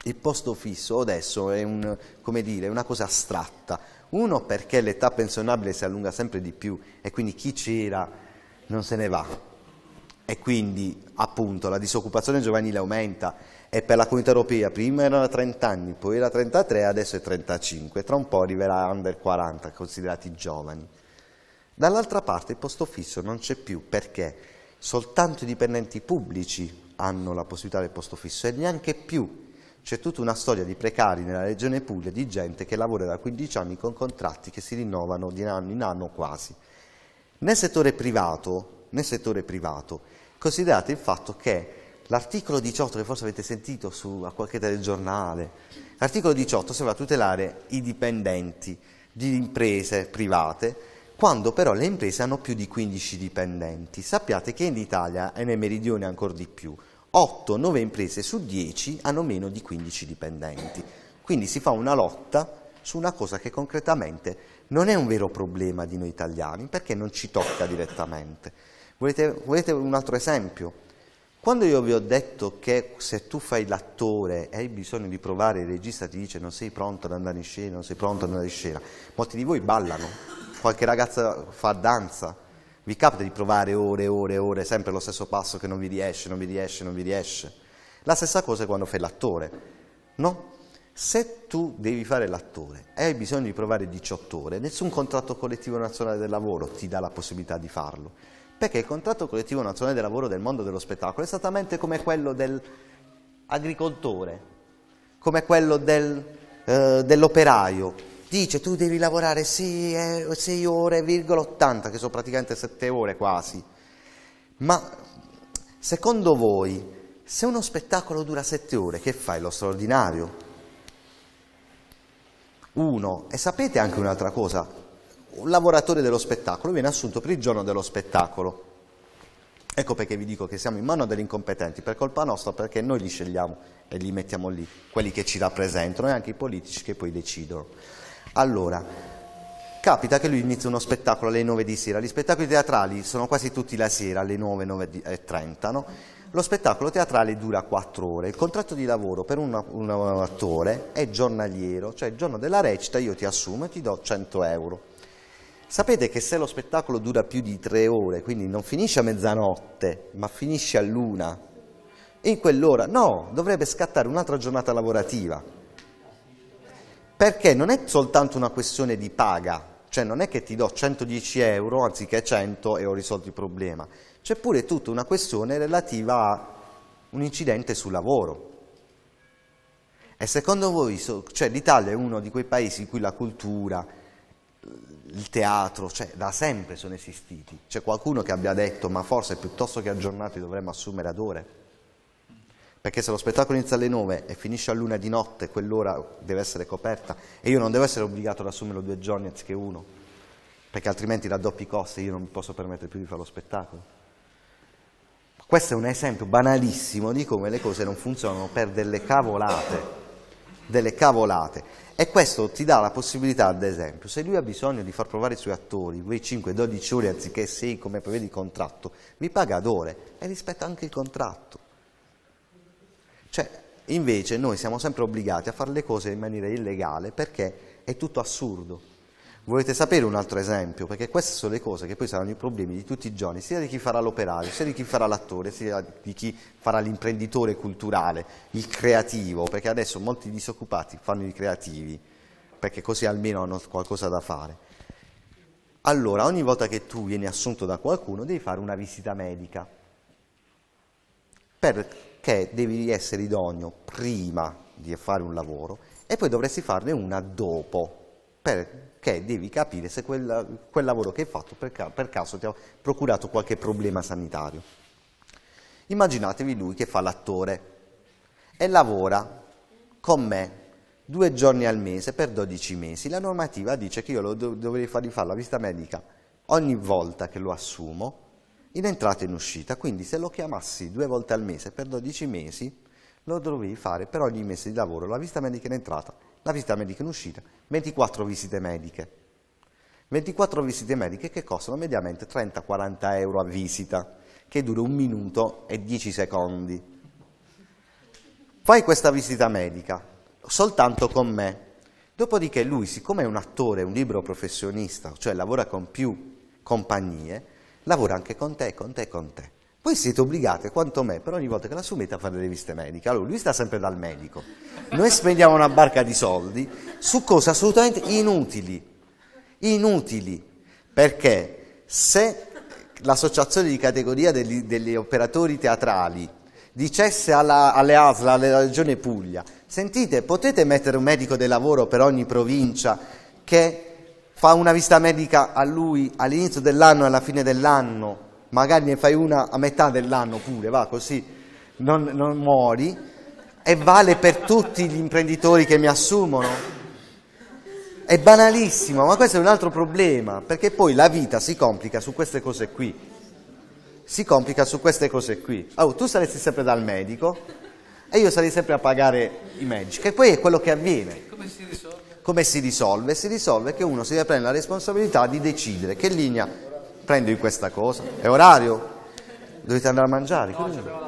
Il posto fisso adesso è un, dire, una cosa astratta. Uno perché l'età pensionabile si allunga sempre di più e quindi chi c'era non se ne va. E quindi appunto la disoccupazione giovanile aumenta e per la comunità europea prima erano 30 anni, poi era 33, adesso è 35, tra un po' arriverà under 40 considerati giovani. Dall'altra parte il posto fisso non c'è più perché soltanto i dipendenti pubblici hanno la possibilità del posto fisso e neanche più. C'è tutta una storia di precari nella regione Puglia di gente che lavora da 15 anni con contratti che si rinnovano di anno in anno quasi. Nel settore privato, nel settore privato considerate il fatto che l'articolo 18 che forse avete sentito su, a qualche telegiornale, l'articolo 18 serve a tutelare i dipendenti di imprese private quando però le imprese hanno più di 15 dipendenti. Sappiate che in Italia e nei meridioni ancora di più, 8-9 imprese su 10 hanno meno di 15 dipendenti. Quindi si fa una lotta su una cosa che concretamente non è un vero problema di noi italiani perché non ci tocca direttamente. Volete, volete un altro esempio? Quando io vi ho detto che se tu fai l'attore e hai bisogno di provare, il regista ti dice non sei pronto ad andare in scena, non sei pronto ad andare in scena, molti di voi ballano, qualche ragazza fa danza, vi capita di provare ore e ore e ore, sempre lo stesso passo che non vi riesce, non vi riesce, non vi riesce. La stessa cosa è quando fai l'attore, no? Se tu devi fare l'attore e hai bisogno di provare 18 ore, nessun contratto collettivo nazionale del lavoro ti dà la possibilità di farlo, perché il contratto collettivo nazionale del lavoro del mondo dello spettacolo è esattamente come quello dell'agricoltore, come quello del, eh, dell'operaio, dice tu devi lavorare 6, 6 eh, ore, 80, che sono praticamente 7 ore quasi. Ma secondo voi, se uno spettacolo dura 7 ore, che fai lo straordinario? Uno, e sapete anche un'altra cosa, un lavoratore dello spettacolo viene assunto per il giorno dello spettacolo. Ecco perché vi dico che siamo in mano degli incompetenti, per colpa nostra, perché noi li scegliamo e li mettiamo lì, quelli che ci rappresentano e anche i politici che poi decidono. Allora, capita che lui inizia uno spettacolo alle 9 di sera, gli spettacoli teatrali sono quasi tutti la sera alle 9, 9 9.30, no? Lo spettacolo teatrale dura 4 ore, il contratto di lavoro per un, un, un attore è giornaliero, cioè il giorno della recita io ti assumo e ti do 100 euro. Sapete che se lo spettacolo dura più di 3 ore, quindi non finisce a mezzanotte, ma finisce a luna, in quell'ora, no, dovrebbe scattare un'altra giornata lavorativa perché non è soltanto una questione di paga, cioè non è che ti do 110 euro anziché 100 e ho risolto il problema, c'è pure tutta una questione relativa a un incidente sul lavoro. E secondo voi cioè, l'Italia è uno di quei paesi in cui la cultura, il teatro, cioè, da sempre sono esistiti? C'è qualcuno che abbia detto ma forse piuttosto che aggiornati dovremmo assumere ad ore? perché se lo spettacolo inizia alle 9 e finisce a luna di notte, quell'ora deve essere coperta e io non devo essere obbligato ad assumerlo due giorni anziché uno, perché altrimenti raddoppi i costi e io non mi posso permettere più di fare lo spettacolo. Questo è un esempio banalissimo di come le cose non funzionano per delle cavolate, delle cavolate. E questo ti dà la possibilità, ad esempio, se lui ha bisogno di far provare i suoi attori quei 5-12 ore anziché 6 come prevede il contratto, mi paga ad ore e rispetta anche il contratto cioè, invece noi siamo sempre obbligati a fare le cose in maniera illegale perché è tutto assurdo. Volete sapere un altro esempio? Perché queste sono le cose che poi saranno i problemi di tutti i giorni, sia di chi farà l'operario, sia di chi farà l'attore, sia di chi farà l'imprenditore culturale, il creativo, perché adesso molti disoccupati fanno i creativi, perché così almeno hanno qualcosa da fare. Allora, ogni volta che tu vieni assunto da qualcuno, devi fare una visita medica per che devi essere idoneo prima di fare un lavoro e poi dovresti farne una dopo, perché devi capire se quel, quel lavoro che hai fatto per, per caso ti ha procurato qualche problema sanitario. Immaginatevi lui che fa l'attore e lavora con me due giorni al mese per 12 mesi. La normativa dice che io do dovrei fargli fare la visita medica ogni volta che lo assumo in entrata e in uscita, quindi se lo chiamassi due volte al mese per 12 mesi, lo dovevi fare per ogni mese di lavoro, la visita medica in entrata, la visita medica in uscita, 24 visite mediche. 24 visite mediche che costano mediamente 30-40 euro a visita, che dura un minuto e 10 secondi. Fai questa visita medica, soltanto con me. Dopodiché lui, siccome è un attore, un libero professionista, cioè lavora con più compagnie, lavora anche con te, con te, con te. Voi siete obbligati, quanto me, per ogni volta che l'assumete a fare le viste mediche. Allora, lui sta sempre dal medico. Noi spendiamo una barca di soldi su cose assolutamente inutili. Inutili. Perché se l'associazione di categoria degli, degli operatori teatrali dicesse alla, alle ASLA, alla Regione Puglia, sentite, potete mettere un medico del lavoro per ogni provincia che fa una visita medica a lui all'inizio dell'anno e alla fine dell'anno, magari ne fai una a metà dell'anno pure, va così, non, non muori, e vale per tutti gli imprenditori che mi assumono. È banalissimo, ma questo è un altro problema, perché poi la vita si complica su queste cose qui. Si complica su queste cose qui. Oh, tu saresti sempre dal medico e io sarei sempre a pagare i medici, che poi è quello che avviene. Come si risolve? Come si risolve? Si risolve che uno si deve prendere la responsabilità di decidere che linea prendo in questa cosa. È orario? Dovete andare a mangiare? No,